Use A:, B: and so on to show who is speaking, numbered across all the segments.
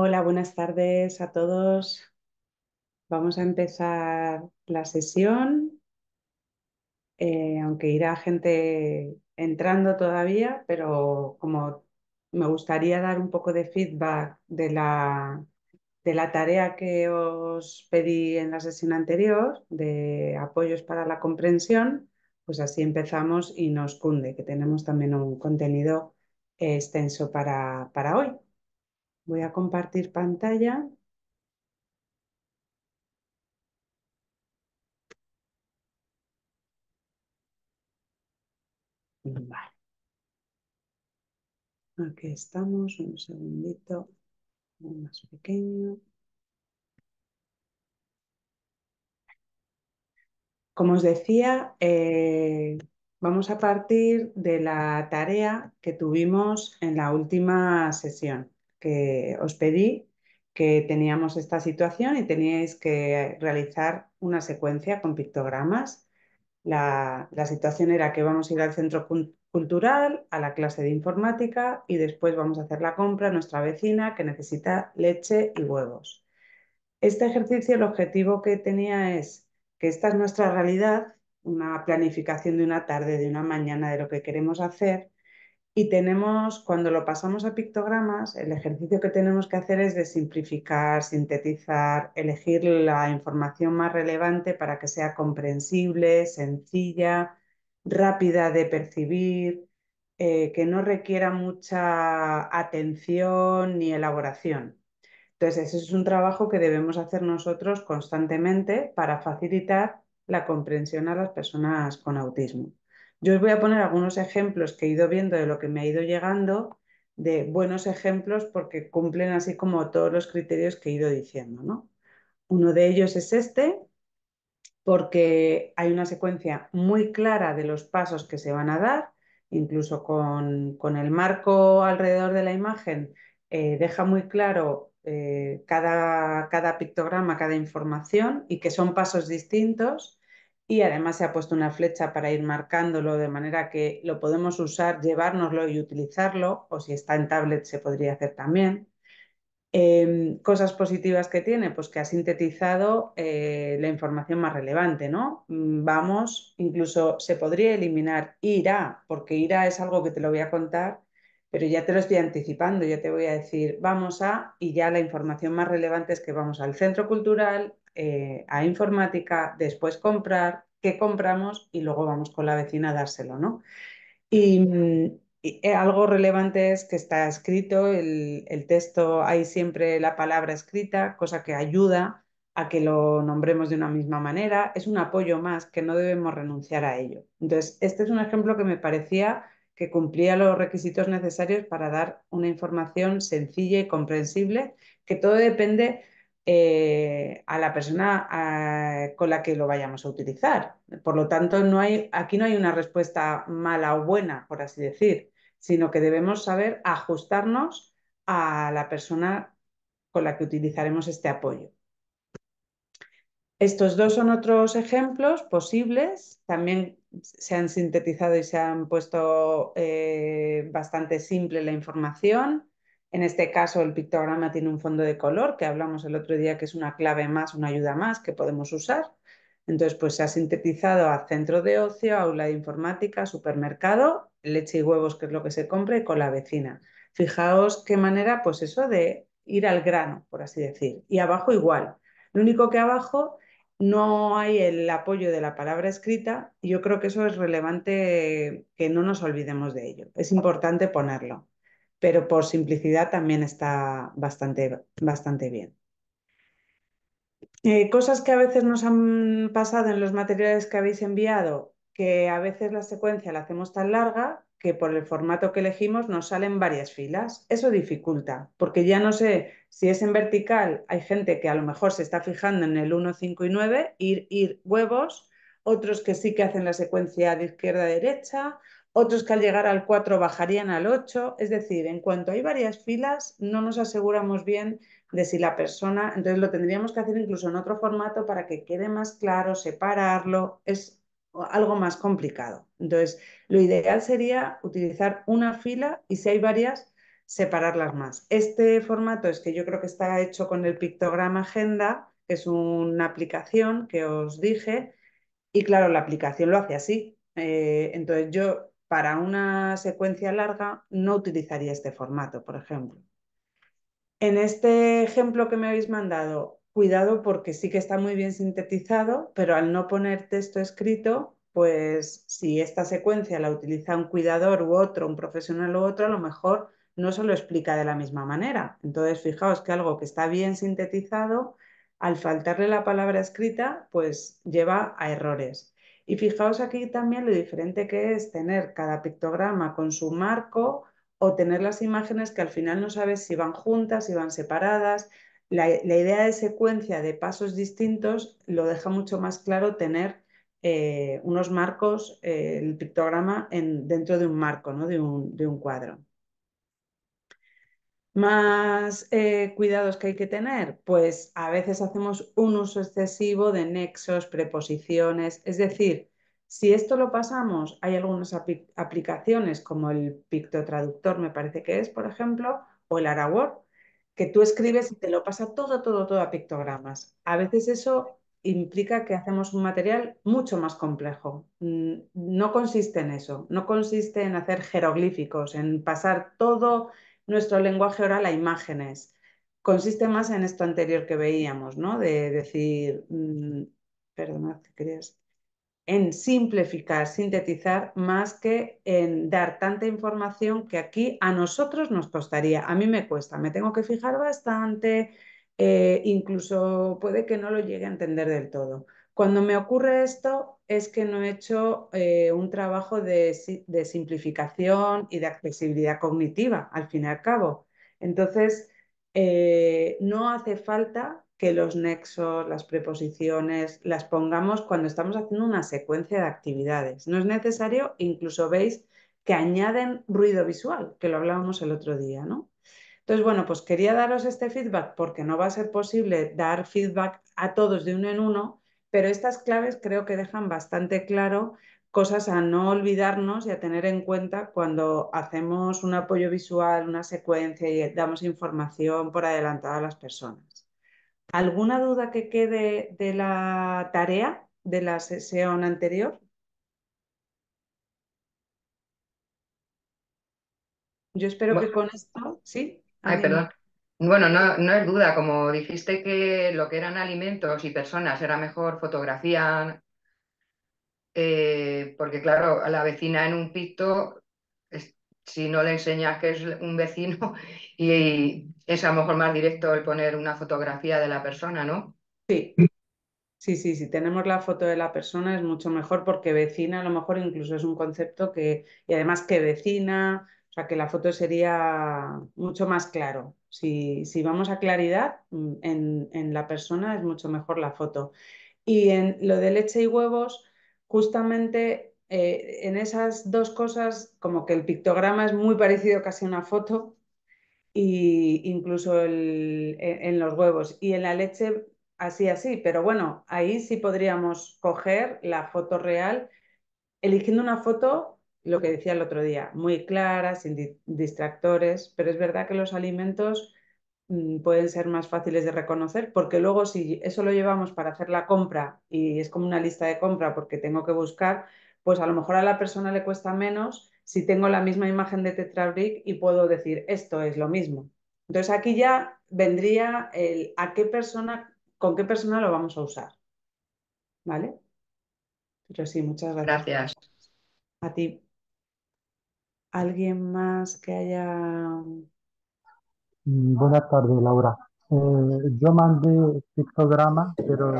A: Hola, buenas tardes a todos. Vamos a empezar la sesión, eh, aunque irá gente entrando todavía, pero como me gustaría dar un poco de feedback de la, de la tarea que os pedí en la sesión anterior de apoyos para la comprensión, pues así empezamos y nos cunde, que tenemos también un contenido extenso para, para hoy. Voy a compartir pantalla. Aquí estamos, un segundito, un más pequeño. Como os decía, eh, vamos a partir de la tarea que tuvimos en la última sesión que os pedí que teníamos esta situación y teníais que realizar una secuencia con pictogramas. La, la situación era que vamos a ir al centro cultural, a la clase de informática y después vamos a hacer la compra a nuestra vecina que necesita leche y huevos. Este ejercicio, el objetivo que tenía es que esta es nuestra realidad, una planificación de una tarde, de una mañana, de lo que queremos hacer y tenemos, cuando lo pasamos a pictogramas, el ejercicio que tenemos que hacer es de simplificar, sintetizar, elegir la información más relevante para que sea comprensible, sencilla, rápida de percibir, eh, que no requiera mucha atención ni elaboración. Entonces, ese es un trabajo que debemos hacer nosotros constantemente para facilitar la comprensión a las personas con autismo. Yo os voy a poner algunos ejemplos que he ido viendo de lo que me ha ido llegando, de buenos ejemplos porque cumplen así como todos los criterios que he ido diciendo, Uno de ellos es este, porque hay una secuencia muy clara de los pasos que se van a dar, incluso con, el marco alrededor de la imagen, eh, deja muy claro eh, cada pictograma, cada información y que son pasos distintos y además se ha puesto una flecha para ir marcándolo de manera que lo podemos usar, llevárnoslo y utilizarlo, o si está en tablet se podría hacer también. Em, cosas positivas que tiene, pues que ha sintetizado eh, la información más relevante, ¿no? Mm, vamos, incluso se podría eliminar IRA, porque IRA es algo que te lo voy a contar pero ya te lo estoy anticipando, ya te voy a decir, vamos a, y ya la información más relevante es que vamos al centro cultural, eh, a informática, después comprar, qué compramos y luego vamos con la vecina a dárselo, ¿no? Y, eh, algo relevante es que está escrito, el, el texto, hay siempre la palabra escrita, cosa que ayuda a que lo nombremos de una misma manera, es un apoyo más que no debemos renunciar a ello. Entonces, este es un ejemplo que me parecía que cumplía los requisitos necesarios para dar una información sencilla y comprensible, que todo depende eh, a la persona con la que lo vayamos a utilizar. Por lo tanto, no hay, aquí no hay una respuesta mala o buena, por así decir, sino que debemos saber ajustarnos a la persona con la que utilizaremos este apoyo. Estos dos son otros ejemplos posibles. También se han sintetizado y se han puesto eh, bastante simple la información. En este caso, el pictograma tiene un fondo de color, que hablamos el otro día que es una clave más, una ayuda más que podemos usar. Entonces, pues se ha sintetizado a centro de ocio, aula de informática, supermercado, leche y huevos, que es lo que se compra, y con la vecina. Fijaos qué manera, pues eso de ir al grano, por así decir. Y abajo igual. Lo único que abajo no hay el apoyo de la palabra escrita y yo creo que eso es relevante que no nos olvidemos de ello. Es importante ponerlo, pero por simplicidad también está bastante, bastante bien. Eh, cosas que a veces nos han pasado en los materiales que habéis enviado, que a veces la secuencia la hacemos tan larga que por el formato que elegimos nos salen varias filas. Eso dificulta, porque ya no sé si es en vertical, hay gente que a lo mejor se está fijando en el 1, 5 y 9, ir, ir huevos, otros que sí que hacen la secuencia de izquierda a derecha, otros que al llegar al 4 bajarían al 8. Es decir, en cuanto hay varias filas, no nos aseguramos bien de si la persona, entonces lo tendríamos que hacer incluso en otro formato para que quede más claro, separarlo. Es algo más complicado. Entonces, lo ideal sería utilizar una fila y si hay varias, separarlas más. Este formato es que yo creo que está hecho con el pictograma agenda, que es una aplicación que os dije, y claro, la aplicación lo hace así. Eh, entonces, yo para una secuencia larga no utilizaría este formato, por ejemplo. En este ejemplo que me habéis mandado, cuidado porque sí que está muy bien sintetizado, pero al no poner texto escrito, pues si esta secuencia la utiliza un cuidador u otro, un profesional u otro, a lo mejor no se lo explica de la misma manera. Entonces, fijaos que algo que está bien sintetizado, al faltarle la palabra escrita, pues lleva a errores. Y fijaos aquí también lo diferente que es tener cada pictograma con su marco o tener las imágenes que al final no sabes si van juntas, si van separadas, la, idea de secuencia de pasos distintos lo deja mucho más claro tener eh, unos marcos, eh, el pictograma dentro de un marco, ¿no? de, un, cuadro. Más eh, cuidados que hay que tener, pues a veces hacemos un uso excesivo de nexos, preposiciones, es decir, si esto lo pasamos, hay algunas aplicaciones como el Pictotraductor, me parece que es, por ejemplo, o el Araword, que tú escribes y te lo pasa todo, todo, todo a pictogramas. A veces eso implica que hacemos un material mucho más complejo. Mm, no consiste en eso, no consiste en hacer jeroglíficos, en pasar todo nuestro lenguaje oral a imágenes. Consiste más en esto anterior que veíamos, ¿no? De decir, mm, perdonad, ¿qué querías en simplificar, sintetizar, más que en dar tanta información que aquí a nosotros nos costaría. A mí me cuesta, me tengo que fijar bastante, eh, incluso puede que no lo llegue a entender del todo. Cuando me ocurre esto es que no he hecho eh, un trabajo de, simplificación y de accesibilidad cognitiva, al fin y al cabo. Entonces, eh, no hace falta que los nexos, las preposiciones, las pongamos cuando estamos haciendo una secuencia de actividades. No es necesario, incluso veis que añaden ruido visual, que lo hablábamos el otro día, ¿no? Entonces, bueno, pues quería daros este feedback porque no va a ser posible dar feedback a todos de uno en uno, pero estas claves creo que dejan bastante claro cosas a no olvidarnos y a tener en cuenta cuando hacemos un apoyo visual, una secuencia y damos información por adelantada a las personas. ¿Alguna duda que quede de la tarea de la sesión anterior? Yo espero que con esto, sí. Ay, perdón. Bueno, no, no es duda, como dijiste que lo que eran alimentos y personas era mejor fotografía, eh, porque claro, a la vecina en un pito si no le enseñas que es un vecino y, es a lo mejor más directo el poner una fotografía de la persona, ¿no? Sí. Sí, sí, si tenemos la foto de la persona es mucho mejor porque vecina a lo mejor incluso es un concepto que, y además que vecina, o sea que la foto sería mucho más claro. Si, si vamos a claridad mm, en, en la persona es mucho mejor la foto. Y en lo de leche y huevos, justamente eh, en esas dos cosas, como que el pictograma es muy parecido casi a una foto, y incluso e, en, los huevos. Y en la leche, así, así. Pero bueno, ahí sí podríamos coger la foto real, eligiendo una foto, lo que decía el otro día, muy clara, sin distractores, pero es verdad que los alimentos mm, pueden ser más fáciles de reconocer porque luego si eso lo llevamos para hacer la compra y es como una lista de compra porque tengo que buscar, pues a lo mejor a la persona le cuesta menos si tengo la misma imagen de Tetrabrick y puedo decir esto es lo mismo. Entonces aquí ya vendría el a qué persona, con qué persona lo vamos a usar. ¿Vale? Pero sí, muchas gracias. Gracias. A ti. ¿Alguien más que haya...?
B: Mm, buenas tardes, Laura. Eh, yo mandé pictograma, pero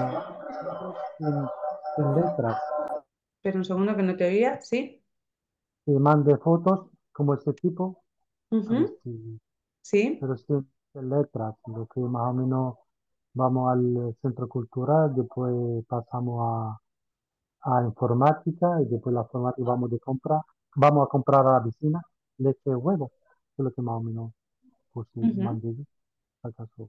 B: en letras.
A: Pero un segundo que no te oía, ¿sí?
B: Y mande fotos como este tipo. sí. Pero que letras, lo que más o menos vamos al centro cultural, después pasamos a, a informática y después la que vamos de compra, vamos a comprar a la piscina leche huevo, es lo que más o menos pues, mandé acaso.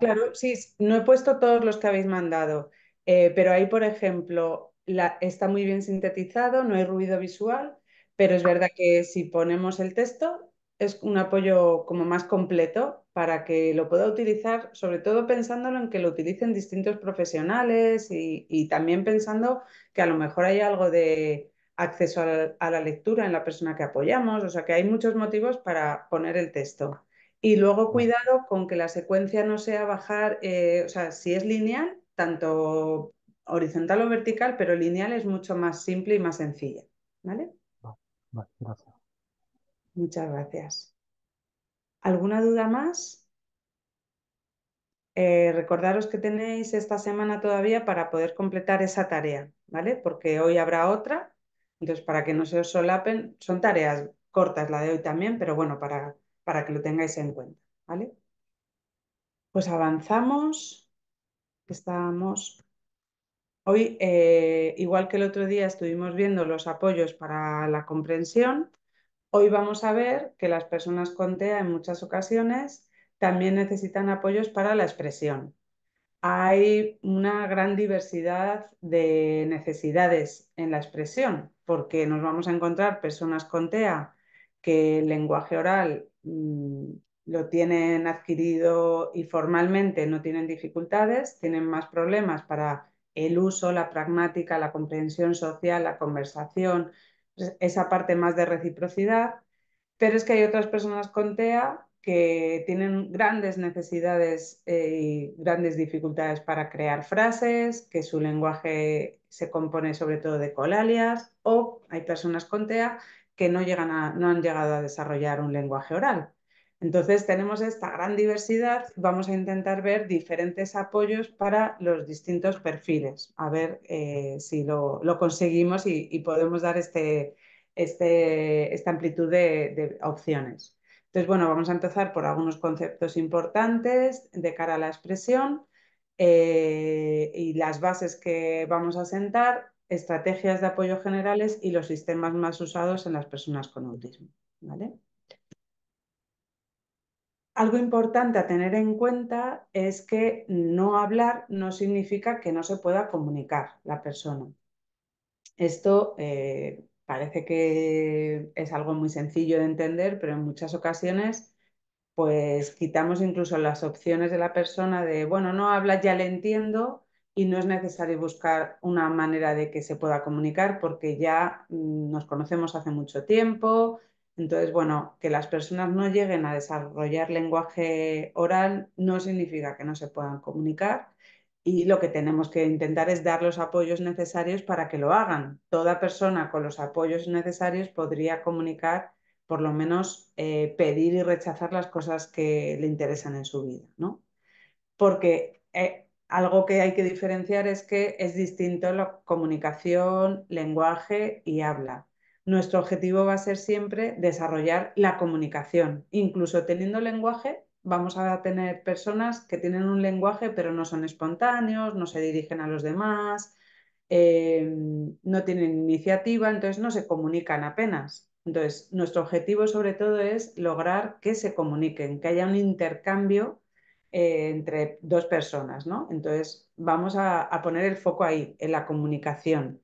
A: Claro, sí, no he puesto todos los que habéis mandado, eh, pero hay, por ejemplo, está muy bien sintetizado, no hay ruido visual, pero es verdad que si ponemos el texto es un apoyo como más completo para que lo pueda utilizar, sobre todo pensándolo en que lo utilicen distintos profesionales y, también pensando que a lo mejor hay algo de acceso a la, lectura en la persona que apoyamos, o sea que hay muchos motivos para poner el texto. Y luego cuidado con que la secuencia no sea bajar, eh, o sea, si es lineal, tanto horizontal o vertical, pero lineal es mucho más simple y más sencilla. ¿Vale? Muchas gracias. ¿Alguna duda más? Eh, recordaros que tenéis esta semana todavía para poder completar esa tarea, ¿vale? Porque hoy habrá otra, entonces para que no se os solapen, son tareas cortas la de hoy también, pero bueno, para, para que lo tengáis en cuenta, ¿vale? Pues avanzamos. Estamos Hoy, eh, igual que el otro día estuvimos viendo los apoyos para la comprensión, hoy vamos a ver que las personas con TEA en muchas ocasiones también necesitan apoyos para la expresión. Hay una gran diversidad de necesidades en la expresión, porque nos vamos a encontrar personas con TEA que el lenguaje oral mm, lo tienen adquirido y formalmente no tienen dificultades, tienen más problemas para el uso, la pragmática, la comprensión social, la conversación, esa parte más de reciprocidad, pero es que hay otras personas con TEA que tienen grandes necesidades y eh, grandes dificultades para crear frases, que su lenguaje se compone sobre todo de colalias, o hay personas con TEA que no, llegan no han llegado a desarrollar un lenguaje oral. Entonces tenemos esta gran diversidad, vamos a intentar ver diferentes apoyos para los distintos perfiles, a ver eh, si lo, conseguimos y, podemos dar este, este esta amplitud de, opciones. Entonces, bueno, vamos a empezar por algunos conceptos importantes de cara a la expresión eh, y las bases que vamos a sentar, estrategias de apoyo generales y los sistemas más usados en las personas con autismo. ¿vale? Algo importante a tener en cuenta es que no hablar no significa que no se pueda comunicar la persona. Esto eh, parece que es algo muy sencillo de entender, pero en muchas ocasiones pues quitamos incluso las opciones de la persona de, bueno, no habla, ya le entiendo y no es necesario buscar una manera de que se pueda comunicar porque ya mm, nos conocemos hace mucho tiempo, entonces, bueno, que las personas no lleguen a desarrollar lenguaje oral no significa que no se puedan comunicar y lo que tenemos que intentar es dar los apoyos necesarios para que lo hagan. Toda persona con los apoyos necesarios podría comunicar, por lo menos eh, pedir y rechazar las cosas que le interesan en su vida, ¿no? Porque eh, algo que hay que diferenciar es que es distinto la comunicación, lenguaje y habla nuestro objetivo va a ser siempre desarrollar la comunicación. Incluso teniendo lenguaje, vamos a tener personas que tienen un lenguaje pero no son espontáneos, no se dirigen a los demás, em, no tienen iniciativa, entonces no se comunican apenas. Entonces, nuestro objetivo sobre todo es lograr que se comuniquen, que haya un intercambio eh, entre dos personas, ¿no? Entonces, vamos a poner el foco ahí, en la comunicación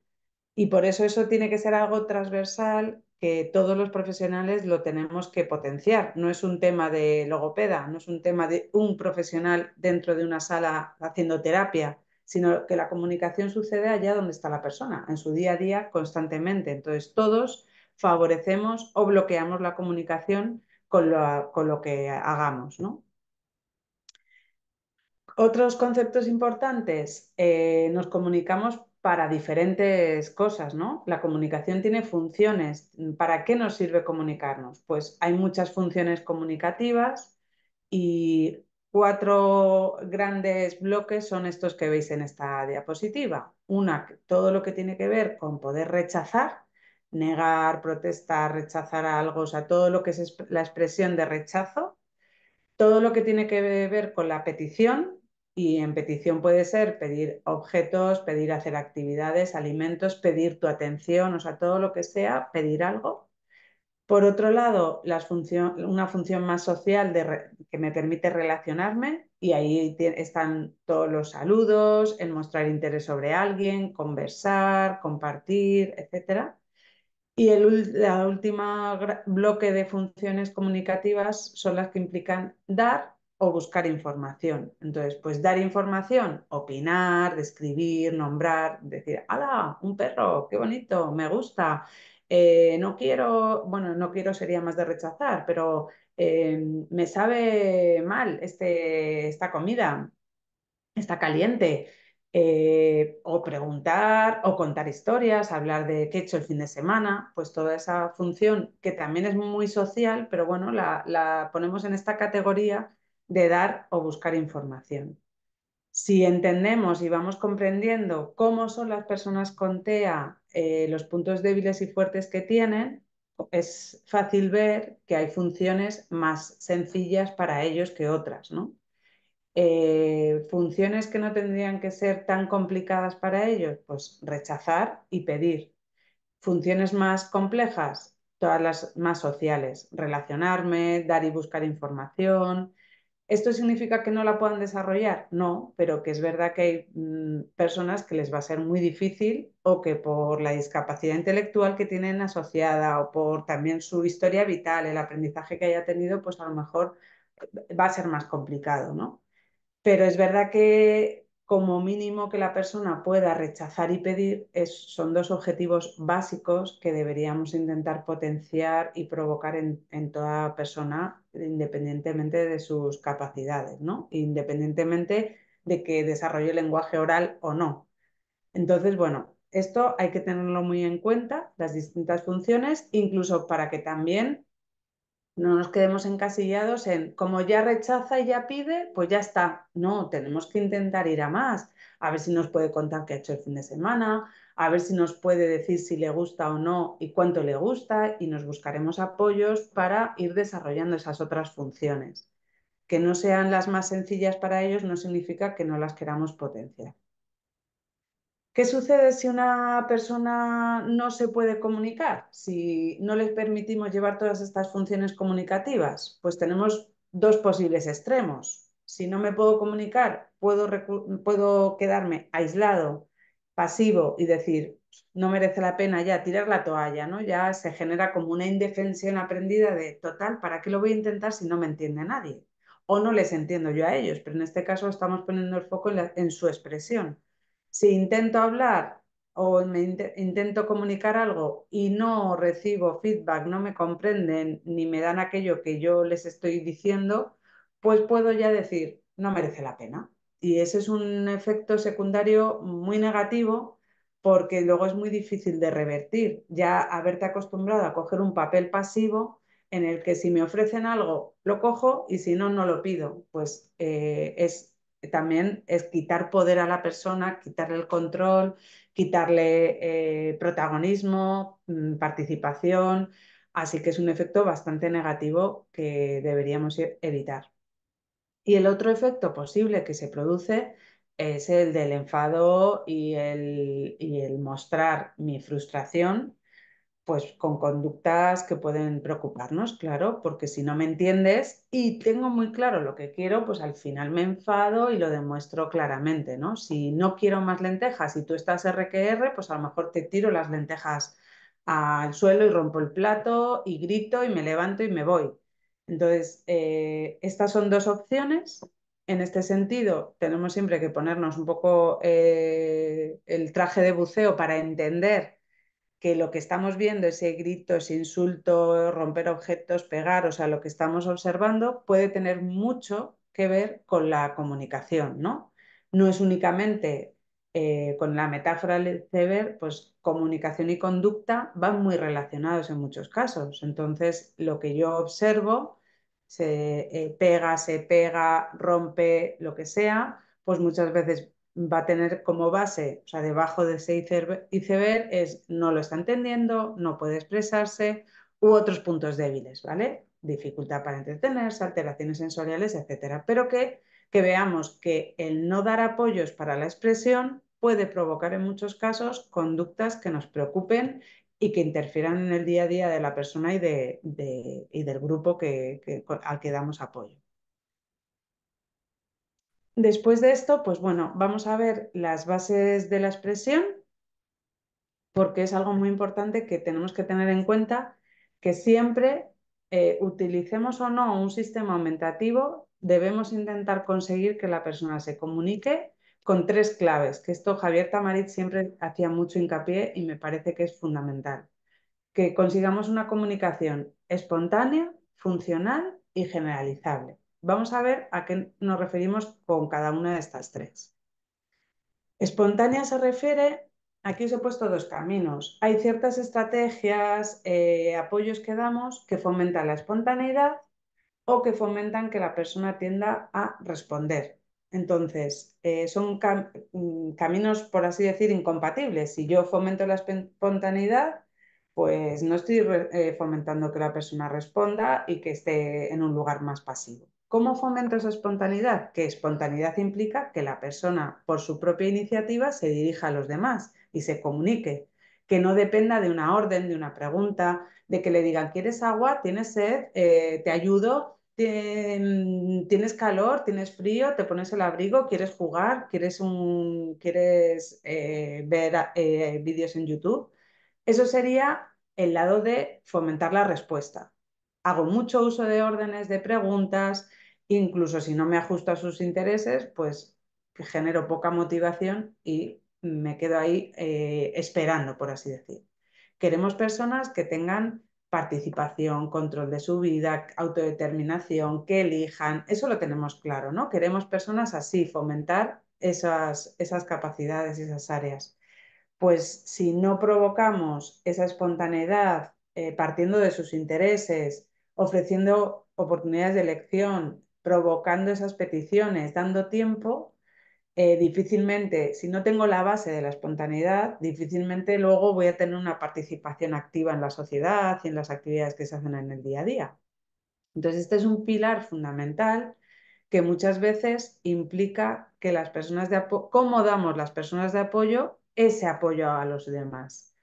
A: y por eso eso tiene que ser algo transversal que todos los profesionales lo tenemos que potenciar. No es un tema de logopeda, no es un tema de un profesional dentro de una sala haciendo terapia, sino que la comunicación sucede allá donde está la persona, en su día a día constantemente. Entonces todos favorecemos o bloqueamos la comunicación con lo, que hagamos. Otros conceptos importantes, eh, nos comunicamos para diferentes cosas, ¿no? La comunicación tiene funciones. ¿Para qué nos sirve comunicarnos? Pues hay muchas funciones comunicativas y cuatro grandes bloques son estos que veis en esta diapositiva. Una, todo lo que tiene que ver con poder rechazar, negar, protestar, rechazar algo, o sea, todo lo que es la expresión de rechazo. Todo lo que tiene que ver con la petición, y en petición puede ser pedir objetos, pedir hacer actividades, alimentos, pedir tu atención, o sea, todo lo que sea, pedir algo. Por otro lado, las una función más social que me permite relacionarme y ahí están todos los saludos, el mostrar interés sobre alguien, conversar, compartir, etc. Y el la última bloque de funciones comunicativas son las que implican dar o buscar información. Entonces, pues dar información, opinar, describir, nombrar, decir, ¡hala! Un perro, qué bonito, me gusta. Eh, no quiero, bueno, no quiero sería más de rechazar, pero eh, me sabe mal este, esta comida, está caliente. Eh, o preguntar o contar historias, hablar de qué he hecho el fin de semana, pues toda esa función que también es muy social, pero bueno, la, la ponemos en esta categoría de dar o buscar información. Si entendemos y vamos comprendiendo cómo son las personas con TEA, eh, los puntos débiles y fuertes que tienen, es fácil ver que hay funciones más sencillas para ellos que otras, ¿no? Eh, funciones que no tendrían que ser tan complicadas para ellos, pues rechazar y pedir. Funciones más complejas, todas las más sociales, relacionarme, dar y buscar información, ¿Esto significa que no la puedan desarrollar? No, pero que es verdad que hay mm, personas que les va a ser muy difícil o que por la discapacidad intelectual que tienen asociada o por también su historia vital, el aprendizaje que haya tenido, pues a lo mejor va a ser más complicado, ¿no? Pero es verdad que como mínimo que la persona pueda rechazar y pedir es, son dos objetivos básicos que deberíamos intentar potenciar y provocar en, en toda persona independientemente de sus capacidades, ¿no? independientemente de que desarrolle el lenguaje oral o no. Entonces, bueno, esto hay que tenerlo muy en cuenta, las distintas funciones, incluso para que también no nos quedemos encasillados en como ya rechaza y ya pide, pues ya está. No, tenemos que intentar ir a más. A ver si nos puede contar qué ha hecho el fin de semana, a ver si nos puede decir si le gusta o no y cuánto le gusta y nos buscaremos apoyos para ir desarrollando esas otras funciones. Que no sean las más sencillas para ellos no significa que no las queramos potenciar. ¿Qué sucede si una persona no se puede comunicar? Si no les permitimos llevar todas estas funciones comunicativas, pues tenemos dos posibles extremos. Si no me puedo comunicar, puedo, puedo quedarme aislado, pasivo y decir, no merece la pena ya tirar la toalla, ¿no? Ya se genera como una indefensión aprendida de, total, ¿para qué lo voy a intentar si no me entiende nadie? O no les entiendo yo a ellos, pero en este caso estamos poniendo el foco en, en su expresión si intento hablar o me intento comunicar algo y no recibo feedback, no me comprenden ni me dan aquello que yo les estoy diciendo, pues puedo ya decir, no merece la pena. Y ese es un efecto secundario muy negativo porque luego es muy difícil de revertir. Ya haberte acostumbrado a coger un papel pasivo en el que si me ofrecen algo, lo cojo y si no, no lo pido. Pues eh, es también es quitar poder a la persona, quitarle el control, quitarle eh, protagonismo, mm, participación. Así que es un efecto bastante negativo que deberíamos e-, evitar. Y el otro efecto posible que se produce es el del enfado y y el mostrar mi frustración pues con conductas que pueden preocuparnos, claro, porque si no me entiendes y tengo muy claro lo que quiero, pues al final me enfado y lo demuestro claramente, ¿no? Si no quiero más lentejas y tú estás RQR, pues a lo mejor te tiro las lentejas al suelo y rompo el plato y grito y me levanto y me voy. Entonces, eh, estas son dos opciones. En este sentido, tenemos siempre que ponernos un poco eh, el traje de buceo para entender que lo que estamos viendo, ese grito, ese insulto, romper objetos, pegar, o sea, lo que estamos observando puede tener mucho que ver con la comunicación, ¿no? No es únicamente eh, con la metáfora del Ceber, pues comunicación y conducta van muy relacionados en muchos casos. Entonces, lo que yo observo, se eh, pega, se pega, rompe, lo que sea, pues muchas veces va a tener como base, o sea, debajo de ese iceberg es no lo está entendiendo, no puede expresarse u otros puntos débiles, ¿vale? Dificultad para entretenerse, alteraciones sensoriales, etcétera. Pero que, que veamos que el no dar apoyos para la expresión puede provocar en muchos casos conductas que nos preocupen y que interfieran en el día a día de la persona y, y del grupo que, al que damos apoyo. Después de esto, pues bueno, vamos a ver las bases de la expresión, porque es algo muy importante que tenemos que tener en cuenta, que siempre eh, utilicemos o no un sistema aumentativo, debemos intentar conseguir que la persona se comunique con tres claves, que esto Javier Tamarit siempre hacía mucho hincapié y me parece que es fundamental. Que consigamos una comunicación espontánea, funcional y generalizable. Vamos a ver a qué nos referimos con cada una de estas tres. Espontánea se refiere, aquí os he puesto dos caminos. Hay ciertas estrategias, eh, apoyos que damos que fomentan la espontaneidad o que fomentan que la persona tienda a responder. Entonces, eh, son mm, caminos, por así decir, incompatibles. Si yo fomento la espontaneidad, pues no estoy eh, fomentando que la persona responda y que esté en un lugar más pasivo. ¿Cómo fomento esa espontaneidad? Que espontaneidad implica que la persona, por su propia iniciativa, se dirija a los demás y se comunique, que no dependa de una orden, de una pregunta, de que le digan, ¿quieres agua? ¿Tienes sed? Eh, ¿Te ayudo? ¿Tienes calor? ¿Tienes frío? ¿Te pones el abrigo? ¿Quieres jugar? ¿Quieres, eh, ver eh, vídeos en YouTube? Eso sería el lado de fomentar la respuesta. Hago mucho uso de órdenes, de preguntas, incluso si no me ajusto a sus intereses, pues genero poca motivación y me quedo ahí eh, esperando, por así decir. Queremos personas que tengan participación, control de su vida, autodeterminación, que elijan, eso lo tenemos claro, ¿no? Queremos personas así, fomentar esas, esas capacidades y esas áreas. Pues si no provocamos esa espontaneidad eh, partiendo de sus intereses, ofreciendo oportunidades de elección, provocando esas peticiones, dando tiempo, eh, difícilmente, si no tengo la base de la espontaneidad, difícilmente luego voy a tener una participación activa en la sociedad y en las actividades que se hacen en el día a día. Entonces, este es un pilar fundamental que muchas veces implica que las personas de apoyo, cómo damos las personas de apoyo ese apoyo a los demás.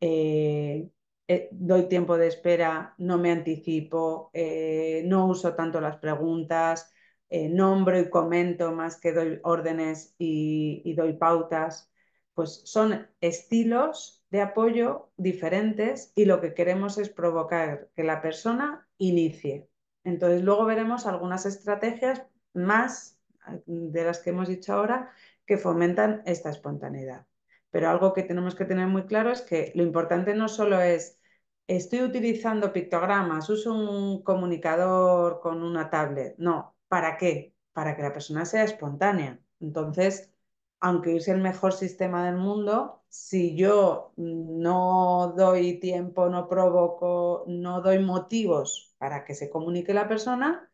A: Eh, eh, doy tiempo de espera, no me anticipo, eh, no uso tanto las preguntas, eh, nombro y comento más que doy órdenes y doy pautas. Pues son estilos de apoyo diferentes y lo que queremos es provocar que la persona inicie. Entonces luego veremos algunas estrategias más de las que hemos dicho ahora que fomentan esta espontaneidad. Pero algo que tenemos que tener muy claro es que lo importante no solo es estoy utilizando pictogramas, uso un comunicador con una tablet. No, ¿para qué? Para que la persona sea espontánea. Entonces, aunque use el mejor sistema del mundo, si yo no doy tiempo, no provoco, no doy motivos para que se comunique la persona,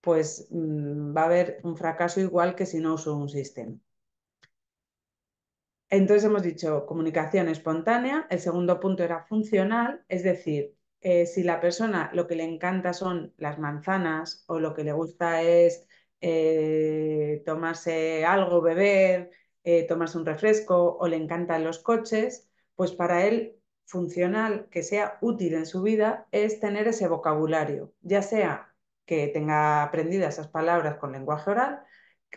A: pues mm, va a haber un fracaso igual que si no uso un sistema. Entonces hemos dicho comunicación espontánea, el segundo punto era funcional, es decir, eh, si la persona lo que le encanta son las manzanas o lo que le gusta es eh, tomarse algo, beber, eh, tomarse un refresco o le encantan los coches, pues para él funcional, que sea útil en su vida, es tener ese vocabulario, ya sea que tenga aprendidas esas palabras con lenguaje oral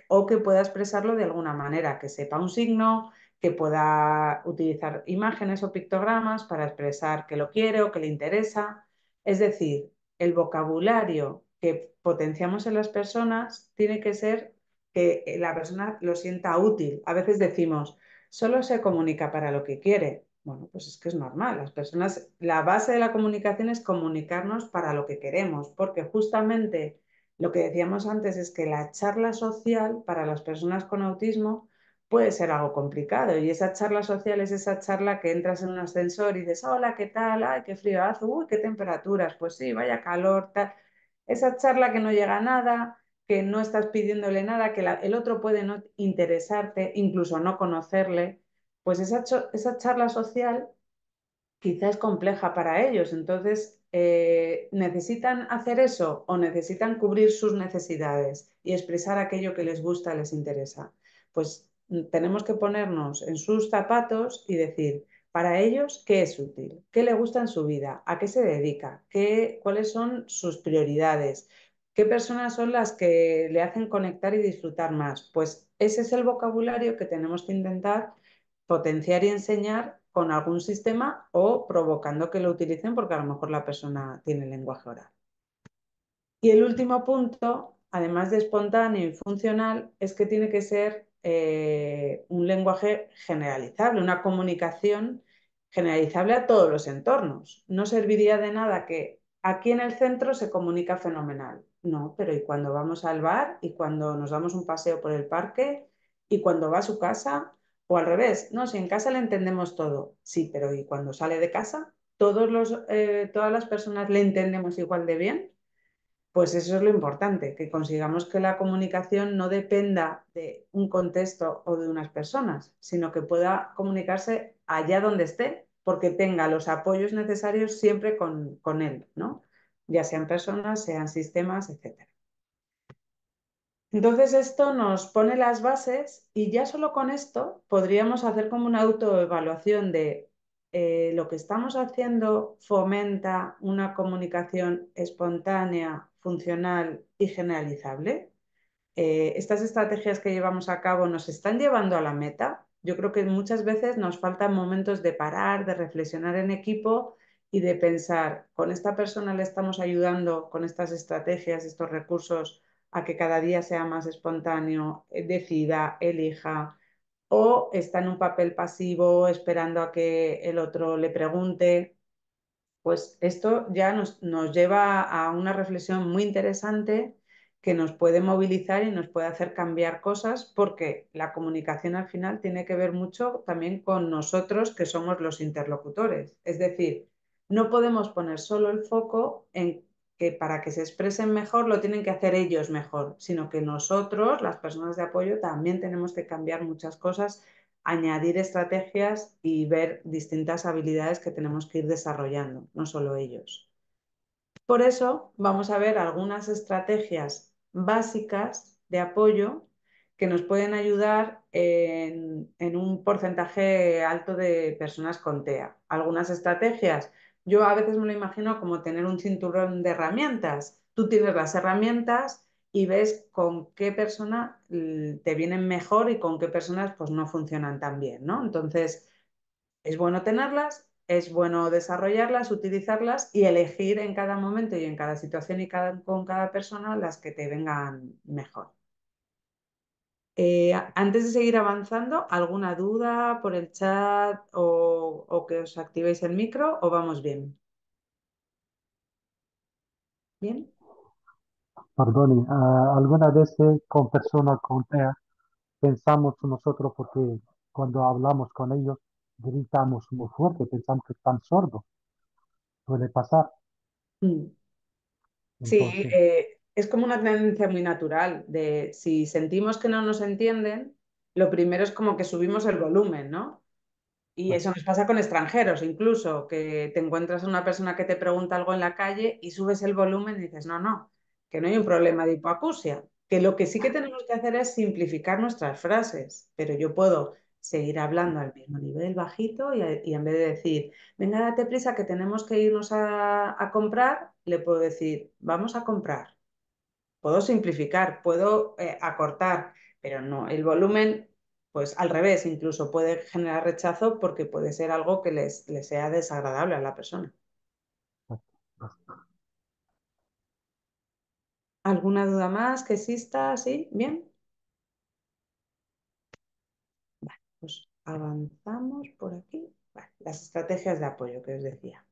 A: o que pueda expresarlo de alguna manera, que sepa un signo, que pueda utilizar imágenes o pictogramas para expresar que lo quiere o que le interesa. Es decir, el vocabulario que potenciamos en las personas tiene que ser que la persona lo sienta útil. A veces decimos, solo se comunica para lo que quiere. Bueno, pues es que es normal. Las personas, la base de la comunicación es comunicarnos para lo que queremos, porque justamente lo que decíamos antes es que la charla social para las personas con autismo puede ser algo complicado. Y esa charla social es esa charla que entras en un ascensor y dices, hola, ¿qué tal? Ay, qué frío hace, uy, qué temperaturas, pues sí, vaya calor, tal. Esa charla que no llega a nada, que no estás pidiéndole nada, que el otro puede no interesarte, incluso no conocerle, pues esa, esa charla social quizás es compleja para ellos. Entonces, eh, necesitan hacer eso o necesitan cubrir sus necesidades y expresar aquello que les gusta, les interesa. Pues tenemos que ponernos en sus zapatos y decir, para ellos, ¿qué es útil? ¿Qué le gusta en su vida? ¿A qué se dedica? ¿Qué, ¿Cuáles son sus prioridades? ¿Qué personas son las que le hacen conectar y disfrutar más? Pues ese es el vocabulario que tenemos que intentar potenciar y enseñar con algún sistema o provocando que lo utilicen porque a lo mejor la persona tiene lenguaje oral. Y el último punto, además de espontáneo y funcional, es que tiene que ser eh, un lenguaje generalizable, una comunicación generalizable a todos los entornos. No serviría de nada que aquí en el centro se comunica fenomenal. No, pero ¿y cuando vamos al bar? ¿Y cuando nos damos un paseo por el parque? ¿Y cuando va a su casa? O al revés, no, si en casa le entendemos todo. Sí, pero ¿y cuando sale de casa? ¿Todos los, eh, ¿Todas las personas le entendemos igual de bien? pues eso es lo importante, que consigamos que la comunicación no dependa de un contexto o de unas personas, sino que pueda comunicarse allá donde esté, porque tenga los apoyos necesarios siempre con, él, ¿no? ya sean personas, sean sistemas, etc. Entonces esto nos pone las bases y ya solo con esto podríamos hacer como una autoevaluación de eh, lo que estamos haciendo fomenta una comunicación espontánea funcional y generalizable. Eh, estas estrategias que llevamos a cabo nos están llevando a la meta. Yo creo que muchas veces nos faltan momentos de parar, de reflexionar en equipo y de pensar, con esta persona le estamos ayudando con estas estrategias, estos recursos, a que cada día sea más espontáneo, eh, decida, elija, o está en un papel pasivo esperando a que el otro le pregunte. Pues esto ya nos, nos lleva a una reflexión muy interesante que nos puede movilizar y nos puede hacer cambiar cosas porque la comunicación al final tiene que ver mucho también con nosotros que somos los interlocutores. Es decir, no podemos poner solo el foco en que para que se expresen mejor lo tienen que hacer ellos mejor, sino que nosotros, las personas de apoyo, también tenemos que cambiar muchas cosas añadir estrategias y ver distintas habilidades que tenemos que ir desarrollando, no solo ellos. Por eso vamos a ver algunas estrategias básicas de apoyo que nos pueden ayudar en, un porcentaje alto de personas con TEA. Algunas estrategias, yo a veces me lo imagino como tener un cinturón de herramientas. Tú tienes las herramientas y ves con qué persona te vienen mejor y con qué personas pues no funcionan tan bien, ¿no? Entonces, es bueno tenerlas, es bueno desarrollarlas, utilizarlas y elegir en cada momento y en cada situación y con cada persona las que te vengan mejor. Eh, antes de seguir avanzando, ¿alguna duda por el chat o, que os activéis el micro o vamos bien?
B: Bien perdón, ah, alguna vez con personas con TEA pensamos nosotros porque cuando hablamos con ellos gritamos muy fuerte, pensamos que están sordos. Puede pasar. Mm.
A: Sí, eh, es como una tendencia muy natural de si sentimos que no nos entienden, lo primero es como que subimos el volumen, ¿no? Y pues eso nos pasa con extranjeros, incluso, que te encuentras a una persona que te pregunta algo en la calle y subes el volumen y dices, no, no, que no hay un problema de hipoacusia, que lo que sí que tenemos que hacer es simplificar nuestras frases, pero yo puedo seguir hablando al mismo nivel bajito y, en vez de decir, venga, date prisa que tenemos que irnos a, comprar, le puedo decir, vamos a comprar. Puedo simplificar, puedo eh, acortar, pero no, el volumen, pues al revés, incluso puede generar rechazo porque puede ser algo que les, les sea desagradable a la persona. ¿Alguna duda más que exista? ¿Sí? ¿Bien? pues avanzamos por aquí. las estrategias de apoyo que os decía.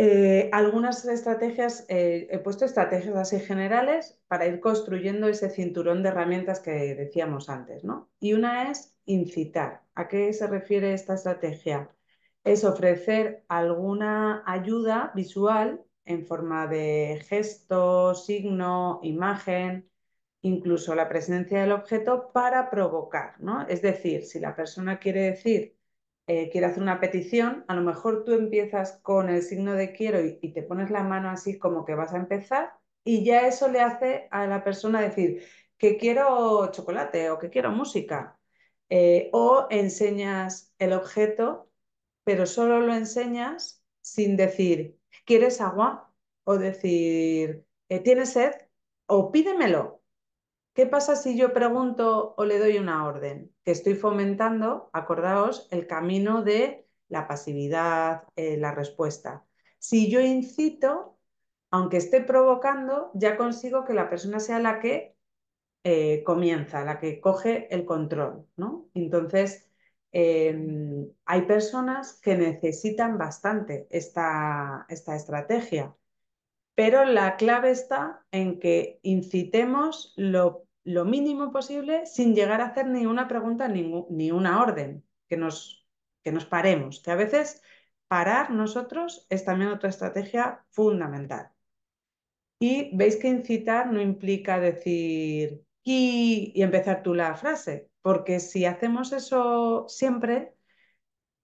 A: Eh, algunas estrategias, eh, he puesto estrategias así generales para ir construyendo ese cinturón de herramientas que decíamos antes, ¿no? Y una es incitar. ¿A qué se refiere esta estrategia? Es ofrecer alguna ayuda visual en forma de gesto, signo, imagen, incluso la presencia del objeto para provocar, ¿no? Es decir, si la persona quiere decir, eh, quiere hacer una petición, a lo mejor tú empiezas con el signo de quiero y, te pones la mano así como que vas a empezar y ya eso le hace a la persona decir que quiero chocolate o que quiero música. Eh, o enseñas el objeto, pero solo lo enseñas sin decir ¿quieres agua? O decir, eh, ¿tienes sed? O pídemelo. ¿Qué pasa si yo pregunto o le doy una orden? Que estoy fomentando, acordaos, el camino de la pasividad, eh, la respuesta. Si yo incito, aunque esté provocando, ya consigo que la persona sea la que eh, comienza, la que coge el control, ¿no? Entonces, Em, hay personas que necesitan bastante esta, estrategia, pero la clave está en que incitemos lo, mínimo posible sin llegar a hacer ni una pregunta ni, una orden, que nos, paremos, que a veces parar nosotros es también otra estrategia fundamental. Y veis que incitar no implica decir y empezar tú la frase, porque si hacemos eso siempre,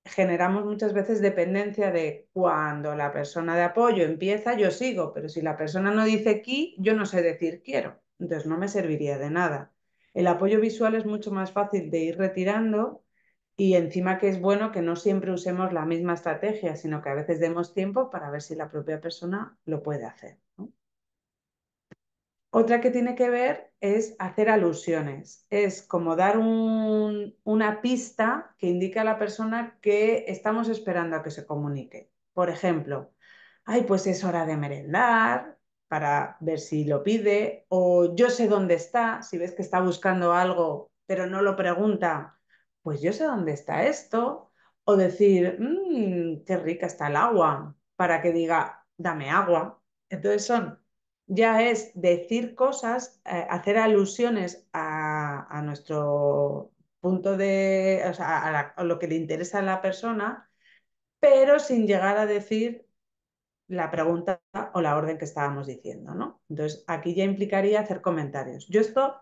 A: generamos muchas veces dependencia de cuando la persona de apoyo empieza, yo sigo, pero si la persona no dice aquí, yo no sé decir quiero, entonces no me serviría de nada. El apoyo visual es mucho más fácil de ir retirando y encima que es bueno que no siempre usemos la misma estrategia, sino que a veces demos tiempo para ver si la propia persona lo puede hacer. Otra que tiene que ver es hacer alusiones, es como dar una pista que indica a la persona que estamos esperando a que se comunique. Por ejemplo, ay, pues es hora de merendar para ver si lo pide, o yo sé dónde está, si ves que está buscando algo pero no lo pregunta, pues yo sé dónde está esto, o decir, mm, qué rica está el agua, para que diga, dame agua. Entonces son ya es decir cosas, eh, hacer alusiones a, nuestro punto de, o sea, lo que le interesa a la persona, pero sin llegar a decir la pregunta o la orden que estábamos diciendo, ¿no? Entonces, aquí ya implicaría hacer comentarios. Yo esto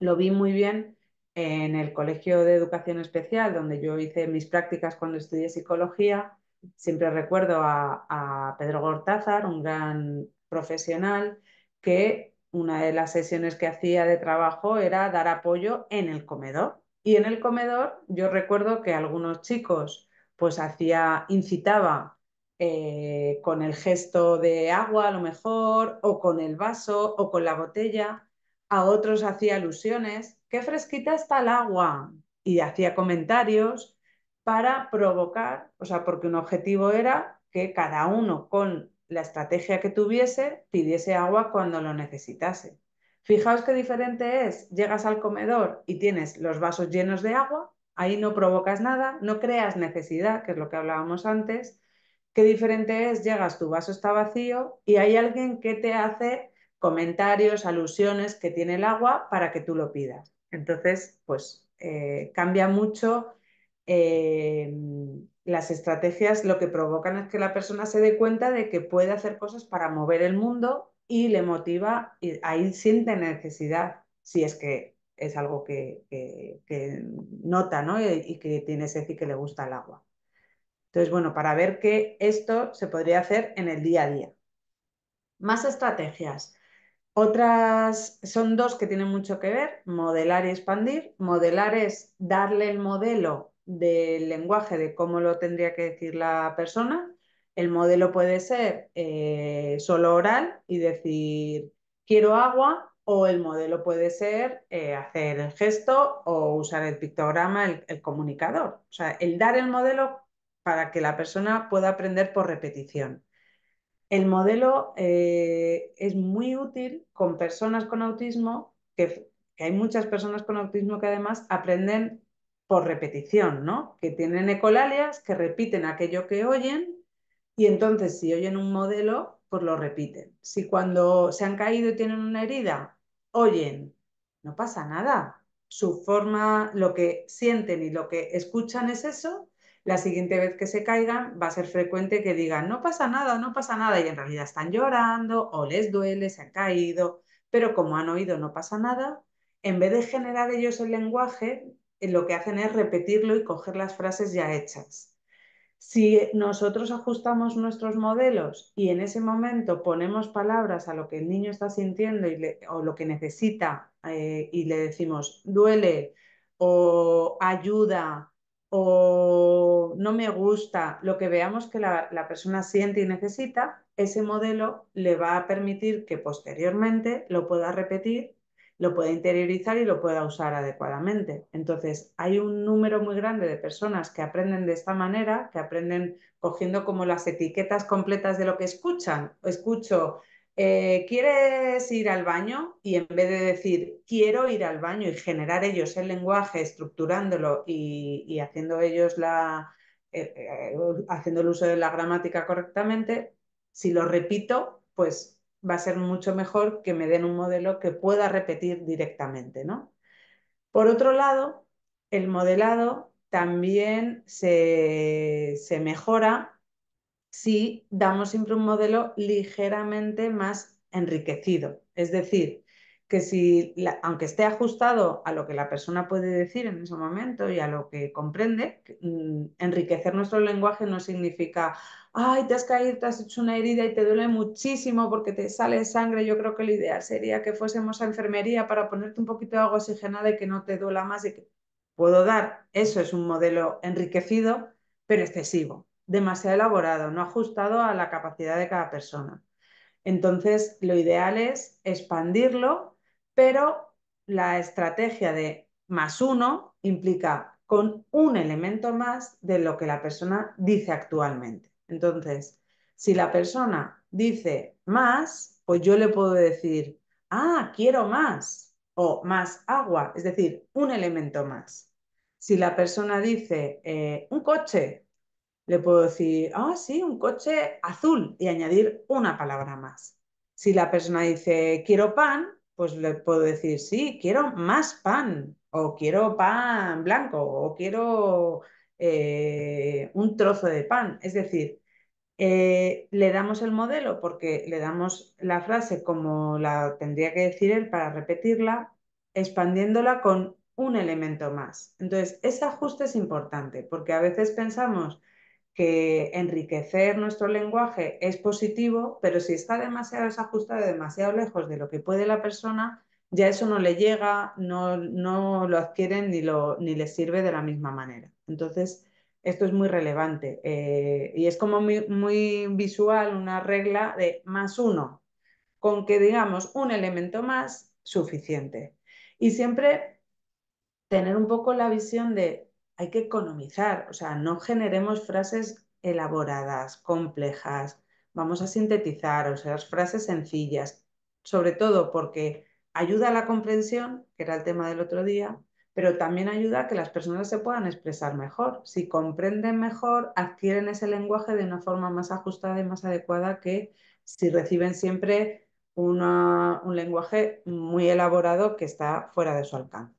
A: lo vi muy bien en el Colegio de Educación Especial, donde yo hice mis prácticas cuando estudié psicología. Siempre recuerdo a Pedro Gortázar, un gran profesional que una de las sesiones que hacía de trabajo era dar apoyo en el comedor. Y en el comedor yo recuerdo que algunos chicos pues hacía, incitaba eh, con el gesto de agua a lo mejor, o con el vaso, o con la botella, a otros hacía alusiones, qué fresquita está el agua, y hacía comentarios para provocar, o sea, porque un objetivo era que cada uno con la estrategia que tuviese pidiese agua cuando lo necesitase. Fijaos qué diferente es, llegas al comedor y tienes los vasos llenos de agua, ahí no provocas nada, no creas necesidad, que es lo que hablábamos antes. Qué diferente es, llegas, tu vaso está vacío y hay alguien que te hace comentarios, alusiones que tiene el agua para que tú lo pidas. Entonces, pues eh, cambia mucho eh, las estrategias lo que provocan es que la persona se dé cuenta de que puede hacer cosas para mover el mundo y le motiva y ahí siente necesidad, si es que es algo que, nota y, que tiene ese y que le gusta el agua. Entonces, bueno, para ver que esto se podría hacer en el día a día. Más estrategias. Otras son dos que tienen mucho que ver, modelar y expandir. Modelar es darle el modelo del lenguaje, de cómo lo tendría que decir la persona. El modelo puede ser eh, solo oral y decir quiero agua o el modelo puede ser eh, hacer el gesto o usar el pictograma, el, comunicador. O sea, el dar el modelo para que la persona pueda aprender por repetición. El modelo eh, es muy útil con personas con autismo, que, que, hay muchas personas con autismo que además aprenden por repetición, ¿no? Que tienen ecolalias, que repiten aquello que oyen y entonces si oyen un modelo, pues lo repiten. Si cuando se han caído y tienen una herida, oyen, no pasa nada. Su forma, lo que sienten y lo que escuchan es eso. La siguiente vez que se caigan va a ser frecuente que digan, no pasa nada, no pasa nada, y en realidad están llorando o les duele, se han caído, pero como han oído no pasa nada, en vez de generar ellos el lenguaje, eh, lo que hacen es repetirlo y coger las frases ya hechas. Si nosotros ajustamos nuestros modelos y en ese momento ponemos palabras a lo que el niño está sintiendo o lo que necesita eh, y le decimos duele o ayuda o no me gusta, lo que veamos que la persona siente y necesita, ese modelo le va a permitir que posteriormente lo pueda repetir lo pueda interiorizar y lo pueda usar adecuadamente. Entonces, hay un número muy grande de personas que aprenden de esta manera, que aprenden cogiendo como las etiquetas completas de lo que escuchan. Escucho, eh, ¿quieres ir al baño? Y en vez de decir, quiero ir al baño y generar ellos el lenguaje, estructurándolo y, haciendo ellos la... Eh, eh, haciendo el uso de la gramática correctamente, si lo repito, pues va a ser mucho mejor que me den un modelo que pueda repetir directamente, ¿no? Por otro lado, el modelado también se, mejora si damos siempre un modelo ligeramente más enriquecido. Es decir, que si, aunque esté ajustado a lo que la persona puede decir en ese momento y a lo que comprende, mm, enriquecer nuestro lenguaje no significa ay, te has caído, te has hecho una herida y te duele muchísimo porque te sale sangre, yo creo que lo ideal sería que fuésemos a enfermería para ponerte un poquito de agua oxigenada y que no te duela más y que puedo dar. Eso es un modelo enriquecido, pero excesivo, demasiado elaborado, no ajustado a la capacidad de cada persona. Entonces, lo ideal es expandirlo, pero la estrategia de más uno implica con un elemento más de lo que la persona dice actualmente. Entonces, si la persona dice más, pues yo le puedo decir, ah, quiero más, o más agua, es decir, un elemento más. Si la persona dice eh, un coche, le puedo decir, ah, sí, un coche azul y añadir una palabra más. Si la persona dice quiero pan, pues le puedo decir, sí, quiero más pan, o quiero pan blanco, o quiero eh, un trozo de pan. Es decir, eh, le damos el modelo porque le damos la frase como la tendría que decir él para repetirla, expandiéndola con un elemento más. Entonces, ese ajuste es importante porque a veces pensamos que enriquecer nuestro lenguaje es positivo, pero si está demasiado desajustado, demasiado lejos de lo que puede la persona, ya eso no le llega, no, no lo adquieren ni, ni le sirve de la misma manera. Entonces, esto es muy relevante eh, y es como muy, muy visual una regla de más uno, con que digamos un elemento más suficiente. Y siempre tener un poco la visión de hay que economizar, o sea, no generemos frases elaboradas, complejas, vamos a sintetizar, o sea, frases sencillas, sobre todo porque ayuda a la comprensión, que era el tema del otro día, pero también ayuda a que las personas se puedan expresar mejor. Si comprenden mejor, adquieren ese lenguaje de una forma más ajustada y más adecuada que si reciben siempre un lenguaje muy elaborado que está fuera de su alcance.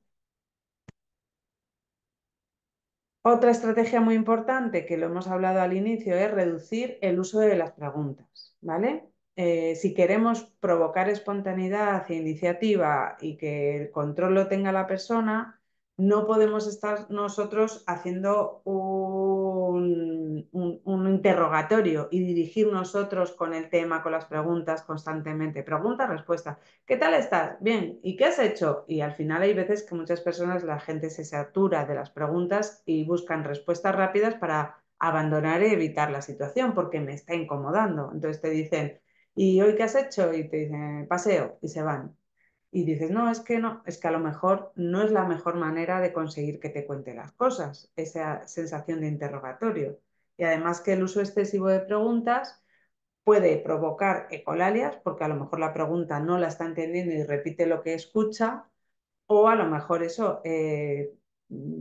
A: Otra estrategia muy importante que lo hemos hablado al inicio es reducir el uso de las preguntas, ¿vale? Eh, si queremos provocar espontaneidad e iniciativa y que el control lo tenga la persona, no podemos estar nosotros haciendo un, interrogatorio y dirigir nosotros con el tema, con las preguntas constantemente. Pregunta, respuesta. ¿Qué tal estás? Bien. ¿Y qué has hecho? Y al final hay veces que muchas personas, la gente se satura de las preguntas y buscan respuestas rápidas para abandonar y evitar la situación porque me está incomodando. Entonces te dicen, ¿y hoy qué has hecho? Y te dicen, paseo, y se van y dices, no, es que no, es que a lo mejor no es la mejor manera de conseguir que te cuente las cosas, esa sensación de interrogatorio. Y además que el uso excesivo de preguntas puede provocar ecolalias, porque a lo mejor la pregunta no la está entendiendo y repite lo que escucha, o a lo mejor eso eh,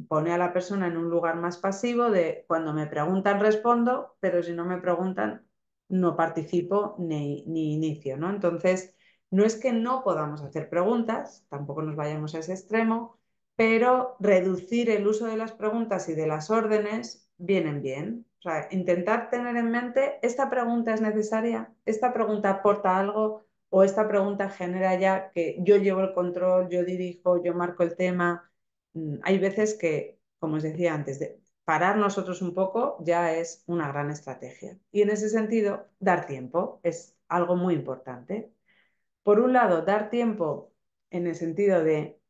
A: pone a la persona en un lugar más pasivo de cuando me preguntan respondo, pero si no me preguntan no participo ni, ni inicio, ¿no? Entonces, no es que no podamos hacer preguntas, tampoco nos vayamos a ese extremo, pero reducir el uso de las preguntas y de las órdenes vienen bien. O sea, intentar tener en mente, ¿esta pregunta es necesaria? ¿Esta pregunta aporta algo? ¿O esta pregunta genera ya que yo llevo el control, yo dirijo, yo marco el tema? Mm, hay veces que, como os decía antes, parar nosotros un poco ya es una gran estrategia. Y en ese sentido, dar tiempo es algo muy importante por un lado, dar tiempo en el sentido de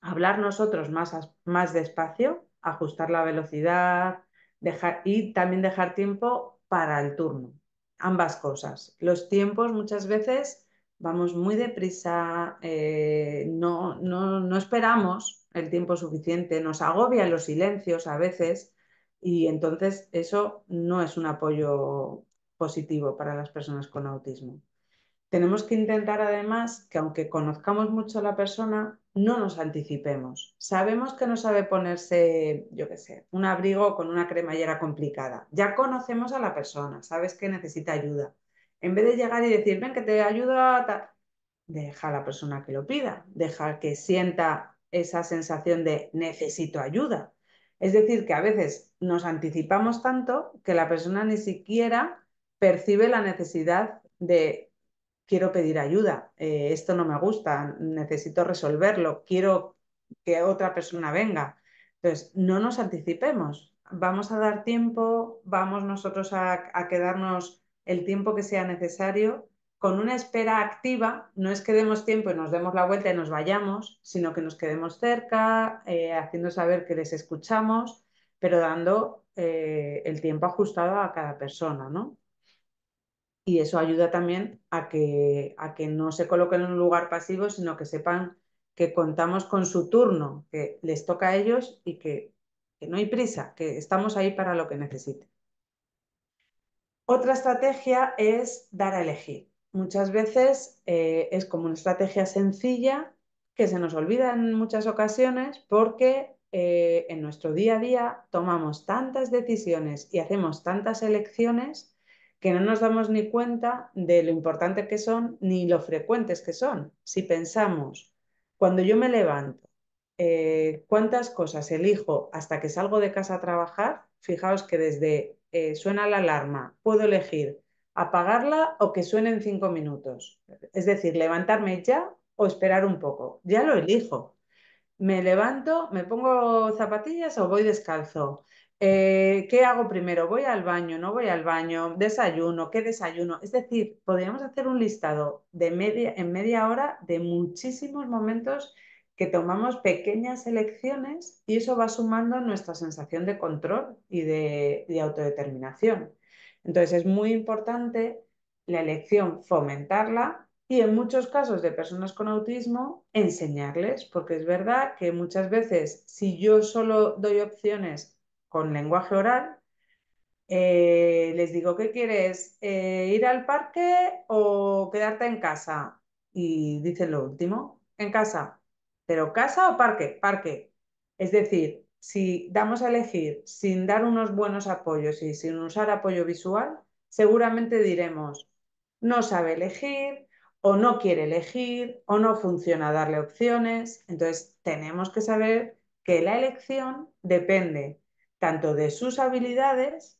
A: hablar nosotros más, más despacio, ajustar la velocidad dejar, y también dejar tiempo para el turno. Ambas cosas. Los tiempos muchas veces vamos muy deprisa, eh, no, no, no esperamos el tiempo suficiente, nos agobian los silencios a veces y entonces eso no es un apoyo positivo para las personas con autismo. Tenemos que intentar además que aunque conozcamos mucho a la persona, no nos anticipemos. Sabemos que no sabe ponerse, yo qué sé, un abrigo con una cremallera complicada. Ya conocemos a la persona, sabes que necesita ayuda. En vez de llegar y decir, ven que te ayuda, deja a la persona que lo pida, deja que sienta esa sensación de necesito ayuda. Es decir, que a veces nos anticipamos tanto que la persona ni siquiera percibe la necesidad de quiero pedir ayuda, eh, esto no me gusta, necesito resolverlo, quiero que otra persona venga. Entonces, no nos anticipemos, vamos a dar tiempo, vamos nosotros a, quedarnos el tiempo que sea necesario con una espera activa, no es que demos tiempo y nos demos la vuelta y nos vayamos, sino que nos quedemos cerca, eh, haciendo saber que les escuchamos, pero dando eh, el tiempo ajustado a cada persona, ¿no? y eso ayuda también a que, a que no se coloquen en un lugar pasivo, sino que sepan que contamos con su turno, que les toca a ellos y que, no hay prisa, que estamos ahí para lo que necesiten. Otra estrategia es dar a elegir. Muchas veces eh, es como una estrategia sencilla que se nos olvida en muchas ocasiones porque eh, en nuestro día a día tomamos tantas decisiones y hacemos tantas elecciones que no nos damos ni cuenta de lo importante que son ni lo frecuentes que son. Si pensamos, cuando yo me levanto, eh, cuántas cosas elijo hasta que salgo de casa a trabajar, fijaos que desde eh, suena la alarma, puedo elegir apagarla o que suene en cinco minutos. Es decir, levantarme ya o esperar un poco. Ya lo elijo. Me levanto, me pongo zapatillas o voy descalzo. Eh, ¿qué hago primero? ¿Voy al baño? ¿No voy al baño? ¿Desayuno? ¿Qué desayuno? Es decir, podríamos hacer un listado de media, en media hora de muchísimos momentos que tomamos pequeñas elecciones y eso va sumando nuestra sensación de control y de autodeterminación. Entonces es muy importante la elección fomentarla y en muchos casos de personas con autismo, enseñarles, porque es verdad que muchas veces si yo solo doy opciones con lenguaje oral, eh, les digo, ¿qué quieres? Eh, ¿Ir al parque o quedarte en casa? Y dicen lo último, en casa. ¿Pero casa o parque? Parque. Es decir, si damos a elegir sin dar unos buenos apoyos y sin usar apoyo visual, seguramente diremos, no sabe elegir o no quiere elegir o no funciona darle opciones. Entonces, tenemos que saber que la elección depende tanto de sus habilidades,